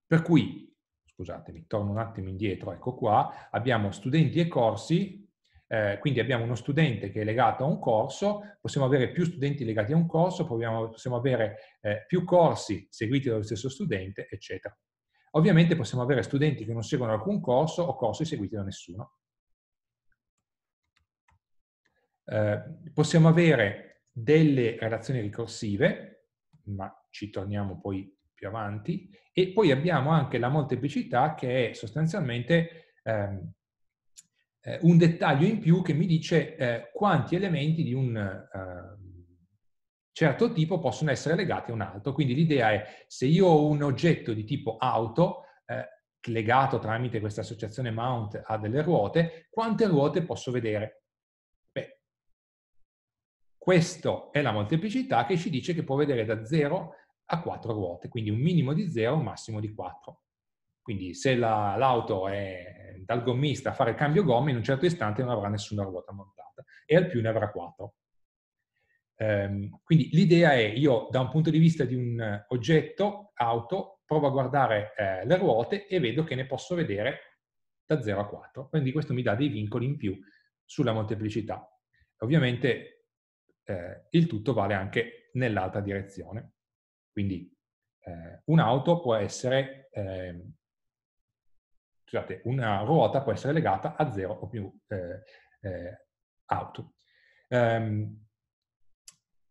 per cui, scusatemi, torno un attimo indietro, ecco qua, abbiamo studenti e corsi eh, quindi abbiamo uno studente che è legato a un corso, possiamo avere più studenti legati a un corso, possiamo avere eh, più corsi seguiti dallo stesso studente, eccetera. Ovviamente possiamo avere studenti che non seguono alcun corso o corsi seguiti da nessuno. Eh, possiamo avere delle relazioni ricorsive, ma ci torniamo poi più avanti, e poi abbiamo anche la molteplicità che è sostanzialmente ehm, eh, un dettaglio in più che mi dice eh, quanti elementi di un eh, certo tipo possono essere legati a un altro. Quindi l'idea è se io ho un oggetto di tipo auto eh, legato tramite questa associazione mount a delle ruote, quante ruote posso vedere? Beh, questa è la molteplicità che ci dice che può vedere da 0 a 4 ruote, quindi un minimo di 0, un massimo di 4. Quindi se l'auto la, è dal gommista a fare il cambio gomme, in un certo istante non avrà nessuna ruota montata e al più ne avrà quattro. Um, quindi l'idea è, io da un punto di vista di un oggetto, auto, provo a guardare eh, le ruote e vedo che ne posso vedere da 0 a 4. Quindi questo mi dà dei vincoli in più sulla molteplicità. Ovviamente eh, il tutto vale anche nell'altra direzione. Quindi eh, un'auto può essere ehm, scusate, una ruota può essere legata a zero o più eh, eh, auto. Um,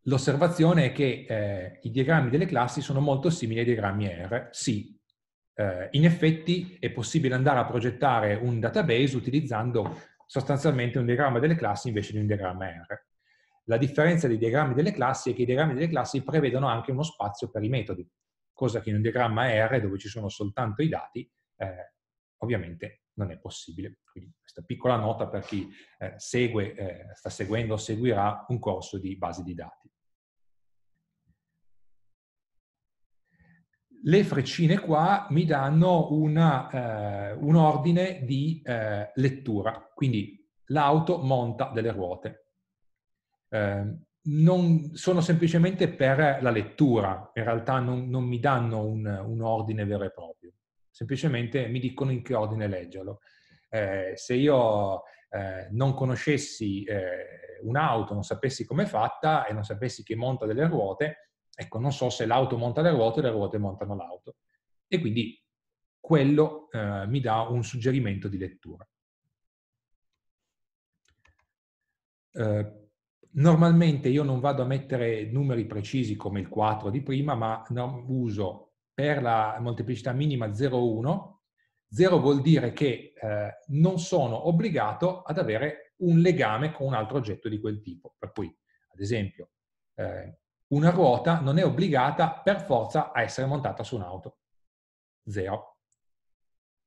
L'osservazione è che eh, i diagrammi delle classi sono molto simili ai diagrammi R, sì. Eh, in effetti è possibile andare a progettare un database utilizzando sostanzialmente un diagramma delle classi invece di un diagramma R. La differenza dei diagrammi delle classi è che i diagrammi delle classi prevedono anche uno spazio per i metodi, cosa che in un diagramma R, dove ci sono soltanto i dati, eh, ovviamente non è possibile. Quindi questa piccola nota per chi eh, segue, eh, sta seguendo o seguirà un corso di base di dati. Le freccine qua mi danno una, eh, un ordine di eh, lettura, quindi l'auto monta delle ruote. Ehm, non, sono semplicemente per la lettura, in realtà non, non mi danno un, un ordine vero e proprio semplicemente mi dicono in che ordine leggerlo. Eh, se io eh, non conoscessi eh, un'auto, non sapessi com'è fatta e non sapessi chi monta delle ruote, ecco, non so se l'auto monta le ruote o le ruote montano l'auto. E quindi quello eh, mi dà un suggerimento di lettura. Eh, normalmente io non vado a mettere numeri precisi come il 4 di prima, ma uso per la molteplicità minima 0,1, 0 vuol dire che eh, non sono obbligato ad avere un legame con un altro oggetto di quel tipo. Per cui, ad esempio, eh, una ruota non è obbligata per forza a essere montata su un'auto. 0.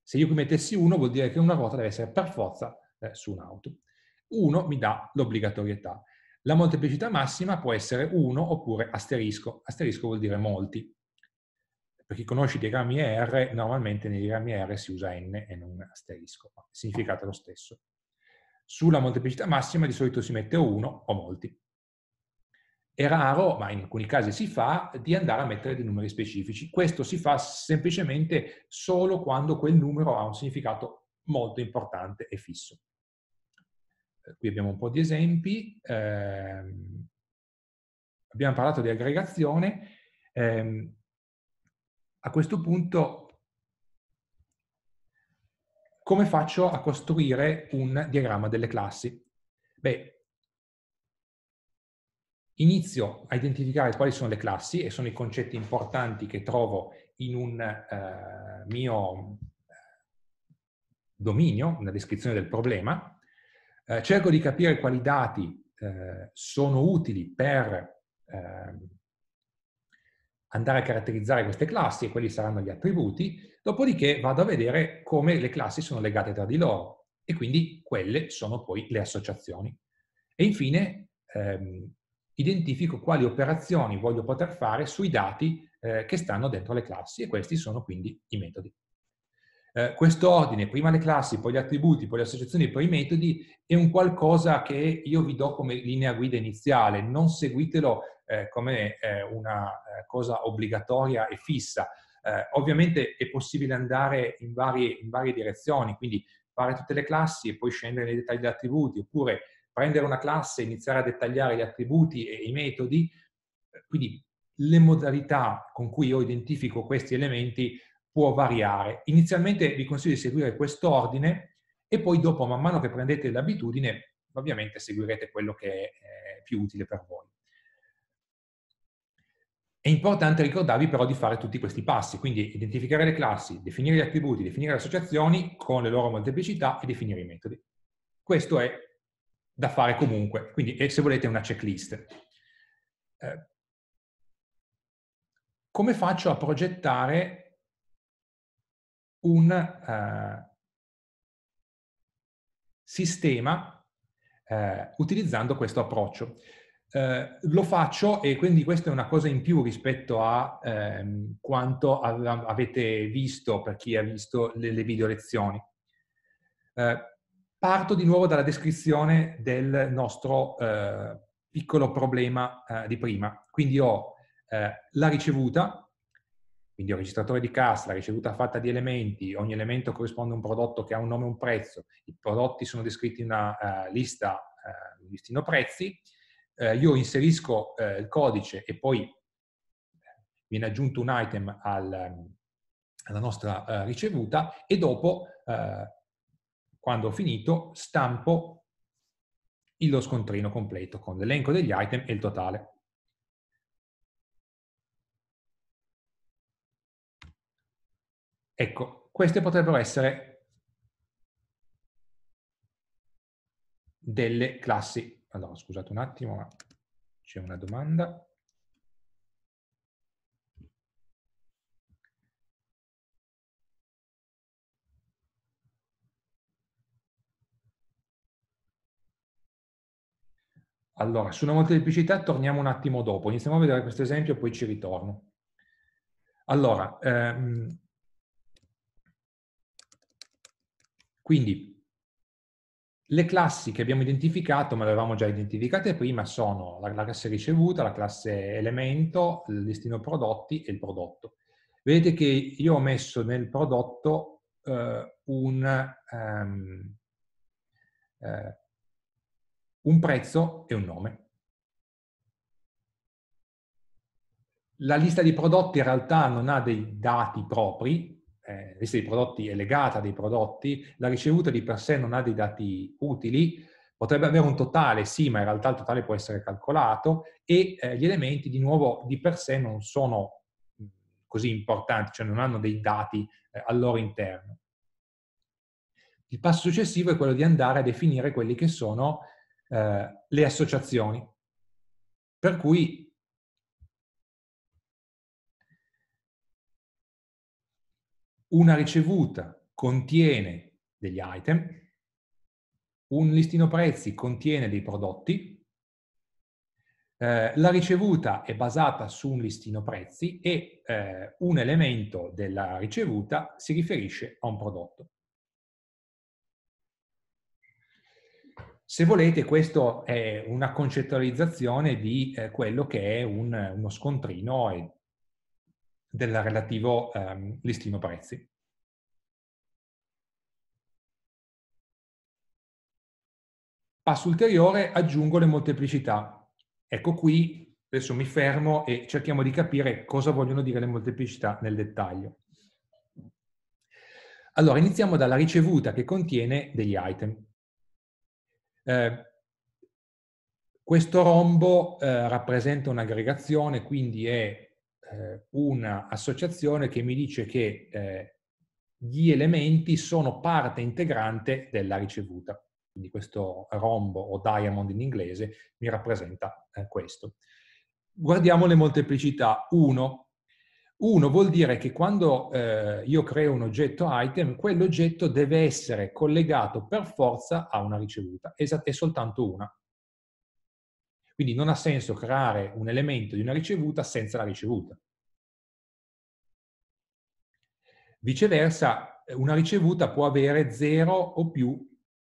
Se io qui mettessi 1 vuol dire che una ruota deve essere per forza eh, su un'auto. 1 mi dà l'obbligatorietà. La molteplicità massima può essere 1 oppure asterisco. Asterisco vuol dire molti. Per chi conosce i diagrammi R, normalmente nei diagrammi R si usa N e non asterisco, ma il significato è lo stesso. Sulla molteplicità massima di solito si mette 1 o molti. È raro, ma in alcuni casi si fa, di andare a mettere dei numeri specifici. Questo si fa semplicemente solo quando quel numero ha un significato molto importante e fisso. Eh, qui abbiamo un po' di esempi. Eh, abbiamo parlato di aggregazione. Eh, a questo punto come faccio a costruire un diagramma delle classi? Beh, inizio a identificare quali sono le classi e sono i concetti importanti che trovo in un eh, mio eh, dominio, una descrizione del problema, eh, cerco di capire quali dati eh, sono utili per eh, andare a caratterizzare queste classi e quelli saranno gli attributi, dopodiché vado a vedere come le classi sono legate tra di loro e quindi quelle sono poi le associazioni. E infine ehm, identifico quali operazioni voglio poter fare sui dati eh, che stanno dentro le classi e questi sono quindi i metodi. Eh, questo ordine, prima le classi, poi gli attributi, poi le associazioni, poi i metodi, è un qualcosa che io vi do come linea guida iniziale, non seguitelo eh, come eh, una eh, cosa obbligatoria e fissa. Eh, ovviamente è possibile andare in varie, in varie direzioni, quindi fare tutte le classi e poi scendere nei dettagli degli attributi, oppure prendere una classe e iniziare a dettagliare gli attributi e i metodi. Quindi le modalità con cui io identifico questi elementi può variare. Inizialmente vi consiglio di seguire quest'ordine e poi dopo, man mano che prendete l'abitudine, ovviamente seguirete quello che è più utile per voi. È importante ricordarvi però di fare tutti questi passi, quindi identificare le classi, definire gli attributi, definire le associazioni con le loro molteplicità e definire i metodi. Questo è da fare comunque, quindi è, eh, se volete una checklist. Eh, come faccio a progettare un eh, sistema eh, utilizzando questo approccio? Eh, lo faccio e quindi questa è una cosa in più rispetto a ehm, quanto av- avete visto per chi ha visto le, le video lezioni. Eh, parto di nuovo dalla descrizione del nostro eh, piccolo problema eh, di prima. Quindi ho eh, la ricevuta, quindi ho il registratore di cassa, la ricevuta fatta di elementi, ogni elemento corrisponde a un prodotto che ha un nome e un prezzo, i prodotti sono descritti in una uh, lista, uh, un listino prezzi, eh, io inserisco eh, il codice e poi eh, viene aggiunto un item al, alla nostra eh, ricevuta e dopo, eh, quando ho finito, stampo lo scontrino completo con l'elenco degli item e il totale. Ecco, queste potrebbero essere delle classi allora, scusate un attimo, ma c'è una domanda. Allora, sulla molteplicità torniamo un attimo dopo. Iniziamo a vedere questo esempio e poi ci ritorno. Allora, ehm, quindi le classi che abbiamo identificato, ma le avevamo già identificate prima, sono la, classe ricevuta, la classe elemento, il destino prodotti e il prodotto. Vedete che io ho messo nel prodotto eh, un, um, eh, un prezzo e un nome. La lista di prodotti in realtà non ha dei dati propri, eh, lista dei prodotti è legata a dei prodotti, la ricevuta di per sé non ha dei dati utili, potrebbe avere un totale, sì, ma in realtà il totale può essere calcolato e eh, gli elementi di nuovo di per sé non sono mm, così importanti, cioè non hanno dei dati eh, al loro interno. Il passo successivo è quello di andare a definire quelle che sono eh, le associazioni, per cui una ricevuta contiene degli item, un listino prezzi contiene dei prodotti, eh, la ricevuta è basata su un listino prezzi e eh, un elemento della ricevuta si riferisce a un prodotto. Se volete, questa è una concettualizzazione di eh, quello che è un, uno scontrino e del relativo ehm, listino prezzi. Passo ulteriore, aggiungo le molteplicità. Ecco qui, adesso mi fermo e cerchiamo di capire cosa vogliono dire le molteplicità nel dettaglio. Allora, iniziamo dalla ricevuta che contiene degli item. Eh, questo rombo eh, rappresenta un'aggregazione, quindi è eh, un'associazione che mi dice che eh, gli elementi sono parte integrante della ricevuta. Quindi questo rombo o diamond in inglese mi rappresenta eh, questo. Guardiamo le molteplicità. 1. 1 vuol dire che quando eh, io creo un oggetto item, quell'oggetto deve essere collegato per forza a una ricevuta, è soltanto una. Quindi non ha senso creare un elemento di una ricevuta senza la ricevuta. Viceversa, una ricevuta può avere zero o più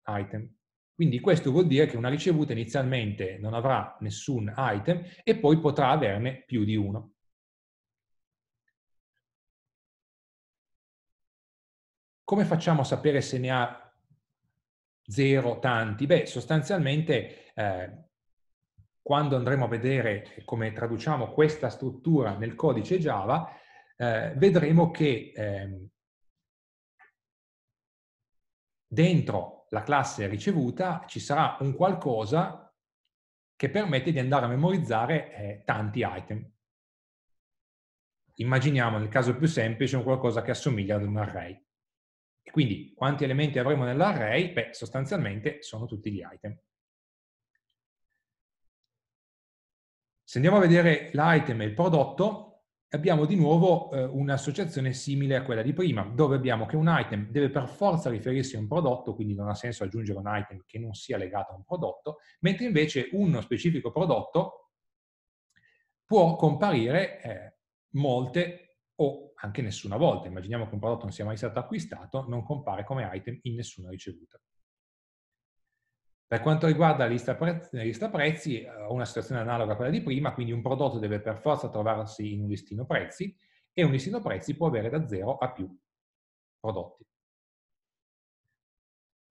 item. Quindi questo vuol dire che una ricevuta inizialmente non avrà nessun item e poi potrà averne più di uno. Come facciamo a sapere se ne ha zero, tanti? Beh, sostanzialmente eh, quando andremo a vedere eh, come traduciamo questa struttura nel codice Java, eh, vedremo che eh, dentro la classe ricevuta ci sarà un qualcosa che permette di andare a memorizzare eh, tanti item. Immaginiamo nel caso più semplice un qualcosa che assomiglia ad un array. quindi quanti elementi avremo nell'array? Beh, sostanzialmente sono tutti gli item. Se andiamo a vedere l'item e il prodotto, abbiamo di nuovo eh, un'associazione simile a quella di prima, dove abbiamo che un item deve per forza riferirsi a un prodotto, quindi non ha senso aggiungere un item che non sia legato a un prodotto, mentre invece uno specifico prodotto può comparire eh, molte o anche nessuna volta. Immaginiamo che un prodotto non sia mai stato acquistato, non compare come item in nessuna ricevuta. Per quanto riguarda la lista prezzi, lista eh, prezzi, ho una situazione analoga a quella di prima, quindi un prodotto deve per forza trovarsi in un listino prezzi e un listino prezzi può avere da 0 a più prodotti.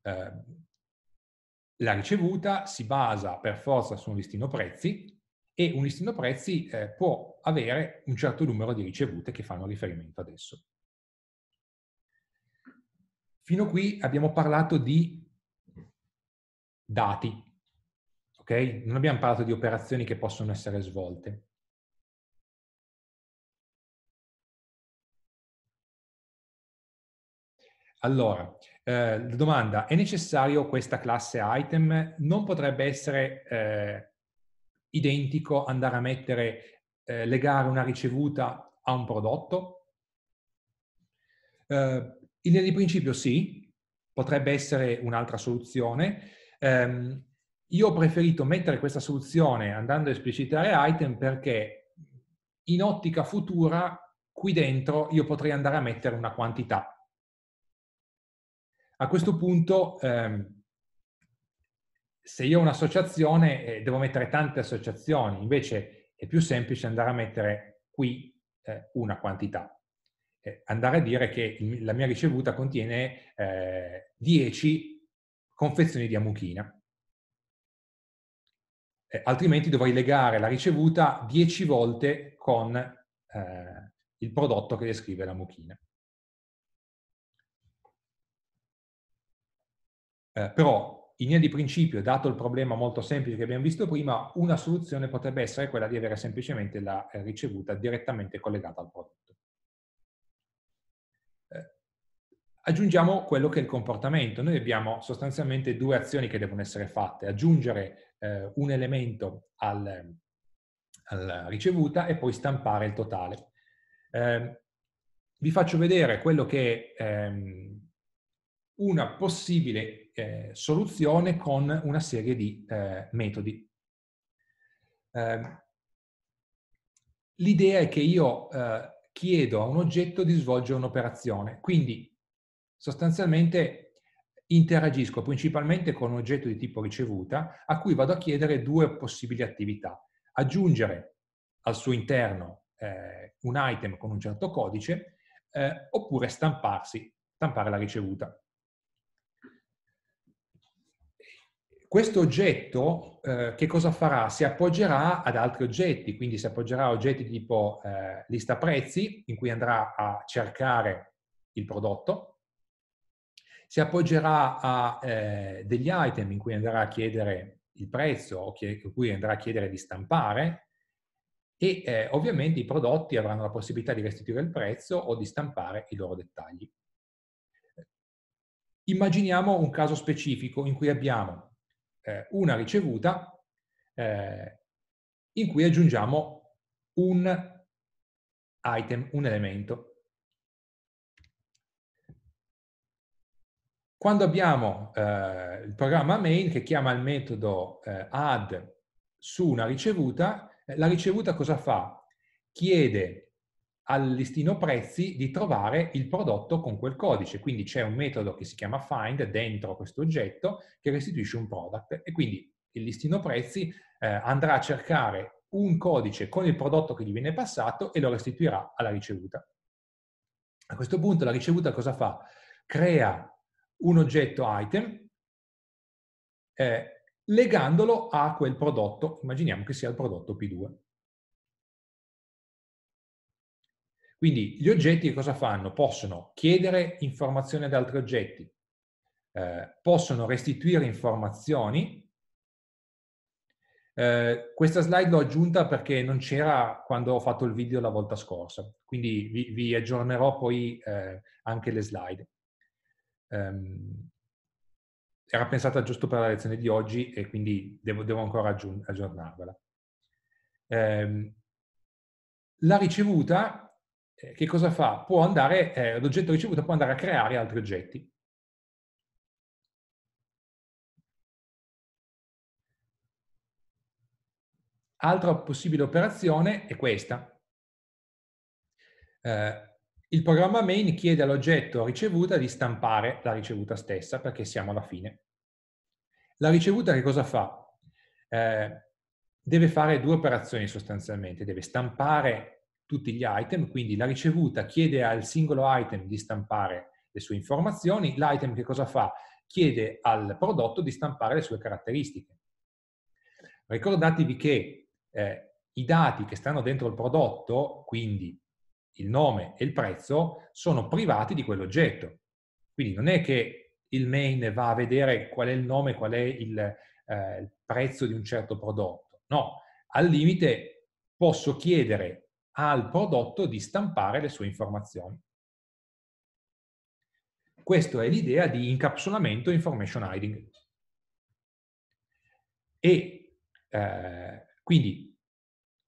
Ehm, la ricevuta si basa per forza su un listino prezzi e un listino prezzi eh, può avere un certo numero di ricevute che fanno riferimento ad esso. Fino qui abbiamo parlato di dati, ok? Non abbiamo parlato di operazioni che possono essere svolte. Allora, eh, domanda, è necessario questa classe item? Non potrebbe essere eh, identico andare a mettere, eh, legare una ricevuta a un prodotto? Eh, in linea di principio sì, potrebbe essere un'altra soluzione, Um, io ho preferito mettere questa soluzione andando a esplicitare item perché in ottica futura qui dentro io potrei andare a mettere una quantità. A questo punto, ehm, se io ho un'associazione, eh, devo mettere tante associazioni, invece è più semplice andare a mettere qui eh, una quantità. Eh, andare a dire che la mia ricevuta contiene 10 eh, confezioni di amuchina. Eh, altrimenti dovrei legare la ricevuta 10 volte con eh, il prodotto che descrive la mucchina. Eh, però, in linea di principio, dato il problema molto semplice che abbiamo visto prima, una soluzione potrebbe essere quella di avere semplicemente la eh, ricevuta direttamente collegata al prodotto. aggiungiamo quello che è il comportamento. Noi abbiamo sostanzialmente due azioni che devono essere fatte, aggiungere eh, un elemento al, alla eh, ricevuta e poi stampare il totale. Eh, vi faccio vedere quello che è ehm, una possibile eh, soluzione con una serie di eh, metodi. Ehm, l'idea è che io eh, chiedo a un oggetto di svolgere un'operazione, quindi Sostanzialmente interagisco principalmente con un oggetto di tipo ricevuta a cui vado a chiedere due possibili attività. Aggiungere al suo interno eh, un item con un certo codice eh, oppure stamparsi, stampare la ricevuta. Questo oggetto eh, che cosa farà? Si appoggerà ad altri oggetti, quindi si appoggerà a oggetti tipo eh, lista prezzi in cui andrà a cercare il prodotto si appoggerà a eh, degli item in cui andrà a chiedere il prezzo o che, in cui andrà a chiedere di stampare e eh, ovviamente i prodotti avranno la possibilità di restituire il prezzo o di stampare i loro dettagli. Immaginiamo un caso specifico in cui abbiamo eh, una ricevuta eh, in cui aggiungiamo un item, un elemento. Quando abbiamo eh, il programma main che chiama il metodo eh, add su una ricevuta, eh, la ricevuta cosa fa? Chiede al listino prezzi di trovare il prodotto con quel codice. Quindi c'è un metodo che si chiama find dentro questo oggetto che restituisce un product e quindi il listino prezzi eh, andrà a cercare un codice con il prodotto che gli viene passato e lo restituirà alla ricevuta. A questo punto la ricevuta cosa fa? Crea un oggetto item eh, legandolo a quel prodotto, immaginiamo che sia il prodotto P2. Quindi gli oggetti cosa fanno? Possono chiedere informazioni ad altri oggetti, eh, possono restituire informazioni. Eh, questa slide l'ho aggiunta perché non c'era quando ho fatto il video la volta scorsa, quindi vi, vi aggiornerò poi eh, anche le slide ehm, era pensata giusto per la lezione di oggi e quindi devo, devo ancora aggiun- aggiornarvela. Eh, la ricevuta, eh, che cosa fa? Può andare, eh, l'oggetto ricevuto può andare a creare altri oggetti. Altra possibile operazione è questa. Eh, il programma main chiede all'oggetto ricevuta di stampare la ricevuta stessa perché siamo alla fine. La ricevuta che cosa fa? Eh, deve fare due operazioni sostanzialmente, deve stampare tutti gli item, quindi la ricevuta chiede al singolo item di stampare le sue informazioni, l'item che cosa fa? Chiede al prodotto di stampare le sue caratteristiche. Ricordatevi che eh, i dati che stanno dentro il prodotto, quindi il nome e il prezzo sono privati di quell'oggetto. Quindi non è che il main va a vedere qual è il nome, qual è il, eh, il prezzo di un certo prodotto. No, al limite posso chiedere al prodotto di stampare le sue informazioni. Questa è l'idea di incapsulamento information hiding. E eh, quindi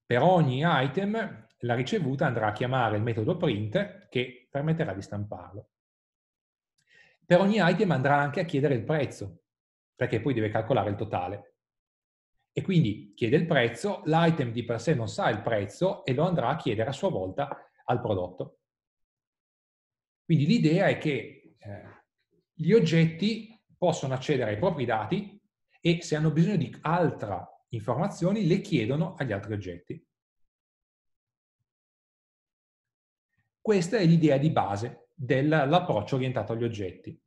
per ogni item la ricevuta andrà a chiamare il metodo print che permetterà di stamparlo. Per ogni item andrà anche a chiedere il prezzo, perché poi deve calcolare il totale. E quindi chiede il prezzo, l'item di per sé non sa il prezzo e lo andrà a chiedere a sua volta al prodotto. Quindi l'idea è che eh, gli oggetti possono accedere ai propri dati e se hanno bisogno di altra informazione le chiedono agli altri oggetti. Questa è l'idea di base dell'approccio orientato agli oggetti.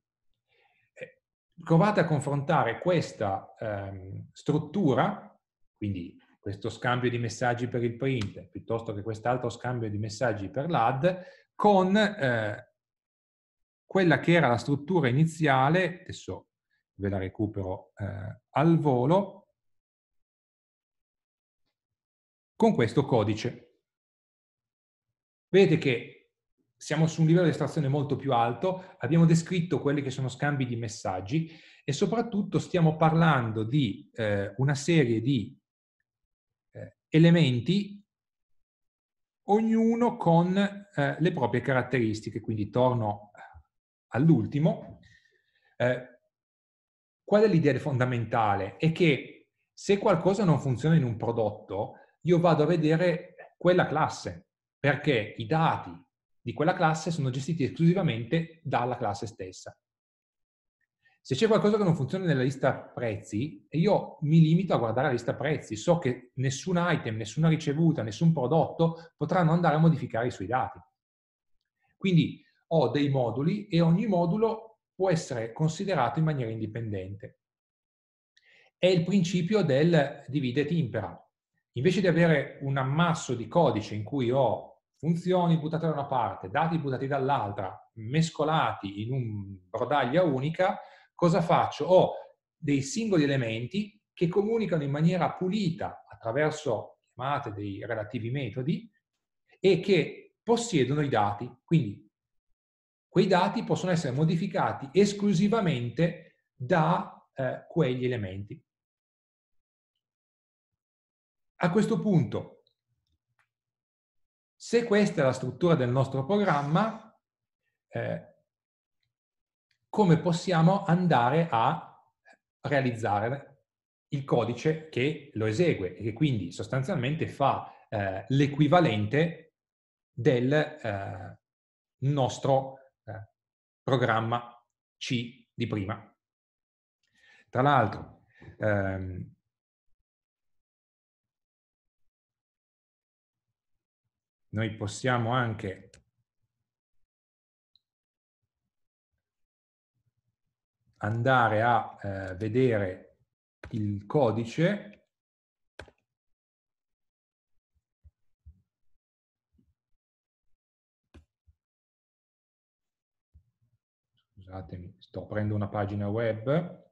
Eh, provate a confrontare questa ehm, struttura, quindi questo scambio di messaggi per il print piuttosto che quest'altro scambio di messaggi per l'ad, con eh, quella che era la struttura iniziale, adesso ve la recupero eh, al volo, con questo codice. Vedete che siamo su un livello di estrazione molto più alto, abbiamo descritto quelli che sono scambi di messaggi e soprattutto stiamo parlando di eh, una serie di eh, elementi, ognuno con eh, le proprie caratteristiche. Quindi torno all'ultimo. Eh, qual è l'idea fondamentale? È che se qualcosa non funziona in un prodotto, io vado a vedere quella classe, perché i dati, di quella classe sono gestiti esclusivamente dalla classe stessa. Se c'è qualcosa che non funziona nella lista prezzi, io mi limito a guardare la lista prezzi, so che nessun item, nessuna ricevuta, nessun prodotto potranno andare a modificare i suoi dati. Quindi ho dei moduli e ogni modulo può essere considerato in maniera indipendente. È il principio del divide e timpera. Invece di avere un ammasso di codice in cui ho funzioni buttate da una parte, dati buttati dall'altra, mescolati in un brodaglia unica, cosa faccio? Ho dei singoli elementi che comunicano in maniera pulita attraverso chiamate dei relativi metodi e che possiedono i dati. Quindi quei dati possono essere modificati esclusivamente da eh, quegli elementi. A questo punto se questa è la struttura del nostro programma, eh, come possiamo andare a realizzare il codice che lo esegue e che quindi sostanzialmente fa eh, l'equivalente del eh, nostro eh, programma C di prima. Tra l'altro, ehm, Noi possiamo anche andare a eh, vedere il codice scusatemi, sto aprendo una pagina web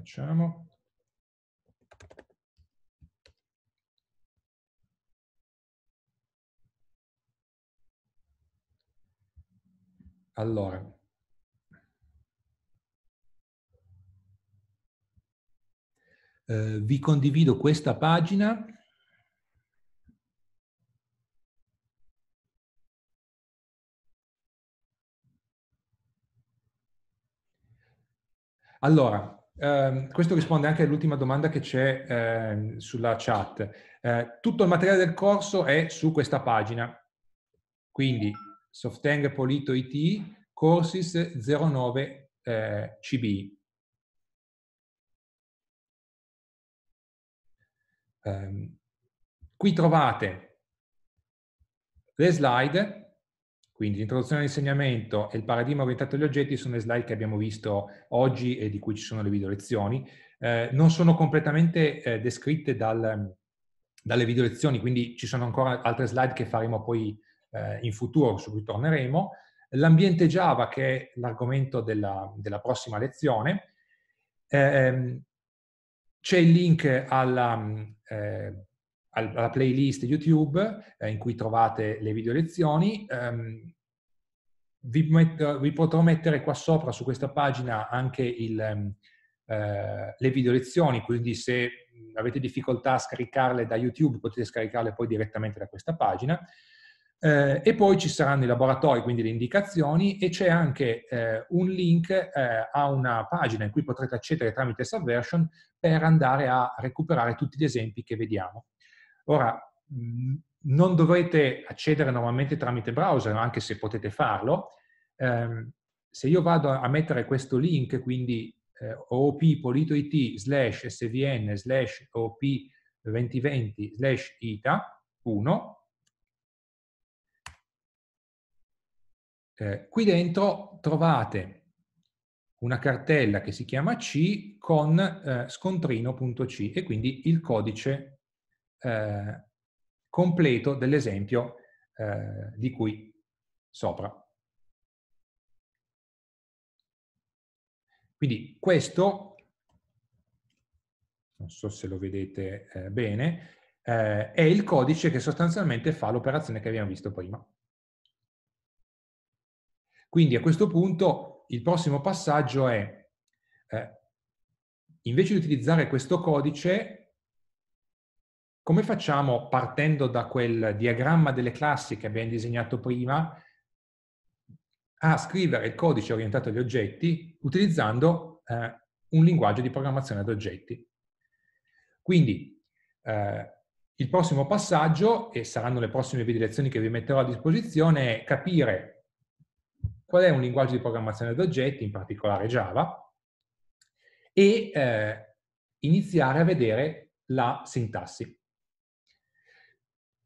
facciamo. Allora, eh, vi condivido questa pagina. Allora, Ehm, questo risponde anche all'ultima domanda che c'è eh, sulla chat. Eh, tutto il materiale del corso è su questa pagina, quindi Softeng Polito IT, courses 09 eh, CB. Ehm, qui trovate le slide quindi l'introduzione all'insegnamento e il paradigma orientato agli oggetti sono le slide che abbiamo visto oggi e di cui ci sono le video lezioni. Eh, non sono completamente eh, descritte dal, dalle video lezioni, quindi ci sono ancora altre slide che faremo poi eh, in futuro, su cui torneremo. L'ambiente Java, che è l'argomento della, della prossima lezione. Ehm, c'è il link alla eh, alla playlist YouTube eh, in cui trovate le video lezioni. Um, vi, metto, vi, potrò mettere qua sopra su questa pagina anche il, um, uh, le video lezioni, quindi se avete difficoltà a scaricarle da YouTube potete scaricarle poi direttamente da questa pagina. Uh, e poi ci saranno i laboratori, quindi le indicazioni, e c'è anche uh, un link a una pagina in cui potrete accedere tramite Subversion per andare a recuperare tutti gli esempi che vediamo. Ora, mhmm, non dovrete accedere normalmente tramite browser, anche se potete farlo. Ehm, se io vado a mettere questo link, quindi eh, oop.it slash svn slash op2020 slash ita 1, eh, qui dentro trovate una cartella che si chiama C con eh, scontrino.c e quindi il codice eh, completo dell'esempio eh, di cui sopra. Quindi questo, non so se lo vedete eh, bene, è il codice che sostanzialmente fa l'operazione che abbiamo visto prima. Quindi a questo punto il prossimo passaggio è, invece di utilizzare questo codice, come facciamo, partendo da quel diagramma delle classi che abbiamo disegnato prima, a scrivere il codice orientato agli oggetti utilizzando eh, un linguaggio di programmazione ad oggetti? Quindi, eh, il prossimo passaggio, e saranno le prossime video lezioni che vi metterò a disposizione, è capire qual è un linguaggio di programmazione ad oggetti, in particolare Java, e eh, iniziare a vedere la sintassi.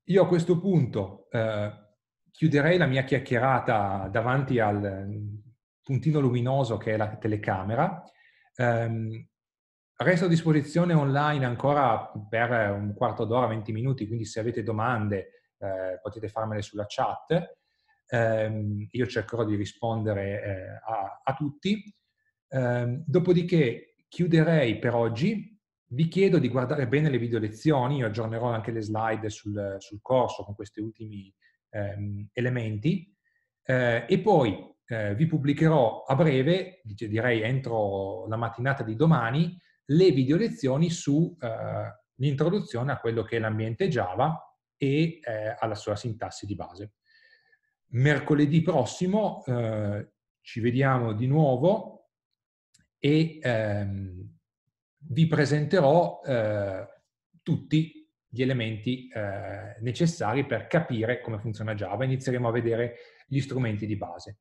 Io a questo punto eh, chiuderei la mia chiacchierata davanti al puntino luminoso che è la telecamera. Eh, resto a disposizione online ancora per un quarto d'ora, 20 minuti, quindi se avete domande eh, potete farmele sulla chat. Ehm, io cercherò di rispondere eh, a, a, tutti. Ehm, dopodiché chiuderei per oggi vi chiedo di guardare bene le video lezioni, io aggiornerò anche le slide sul, sul corso con questi ultimi ehm, elementi eh, e poi eh, vi pubblicherò a breve, direi entro la mattinata di domani, le video lezioni sull'introduzione eh, a quello che è l'ambiente Java e eh, alla sua sintassi di base. Mercoledì prossimo eh, ci vediamo di nuovo e ehm, vi presenterò eh, tutti gli elementi eh, necessari per capire come funziona Java. Inizieremo a vedere gli strumenti di base.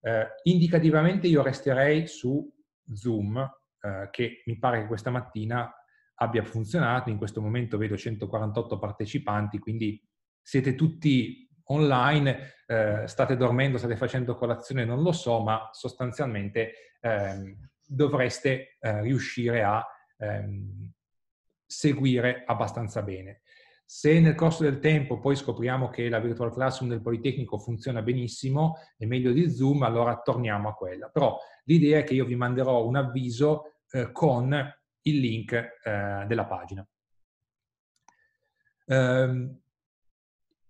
Eh, indicativamente io resterei su Zoom, eh, che mi pare che questa mattina abbia funzionato. In questo momento vedo 148 partecipanti, quindi siete tutti online, eh, state dormendo, state facendo colazione, non lo so, ma sostanzialmente ehm, dovreste eh, riuscire a ehm, seguire abbastanza bene. Se nel corso del tempo poi scopriamo che la virtual classroom del Politecnico funziona benissimo, è meglio di Zoom, allora torniamo a quella. Però l'idea è che io vi manderò un avviso eh, con il link eh, della pagina. Um,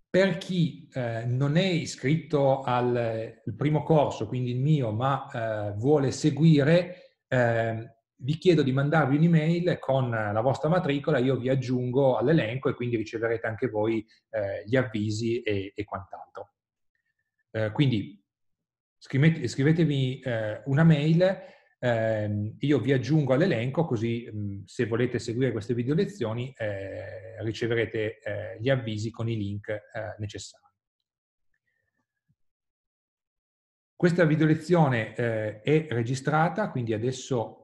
per chi eh, non è iscritto al, primo corso, quindi il mio, ma eh, vuole seguire, eh, vi chiedo di mandarvi un'email con la vostra matricola, io vi aggiungo all'elenco e quindi riceverete anche voi eh, gli avvisi e, e quant'altro. Eh, quindi scrivete, scrivetevi eh, una mail, ehm, io vi aggiungo all'elenco così mh, mm, se volete seguire queste video lezioni eh, riceverete eh, gli avvisi con i link eh, necessari. Questa video lezione è registrata, quindi adesso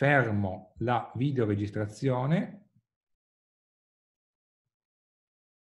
fermo la videoregistrazione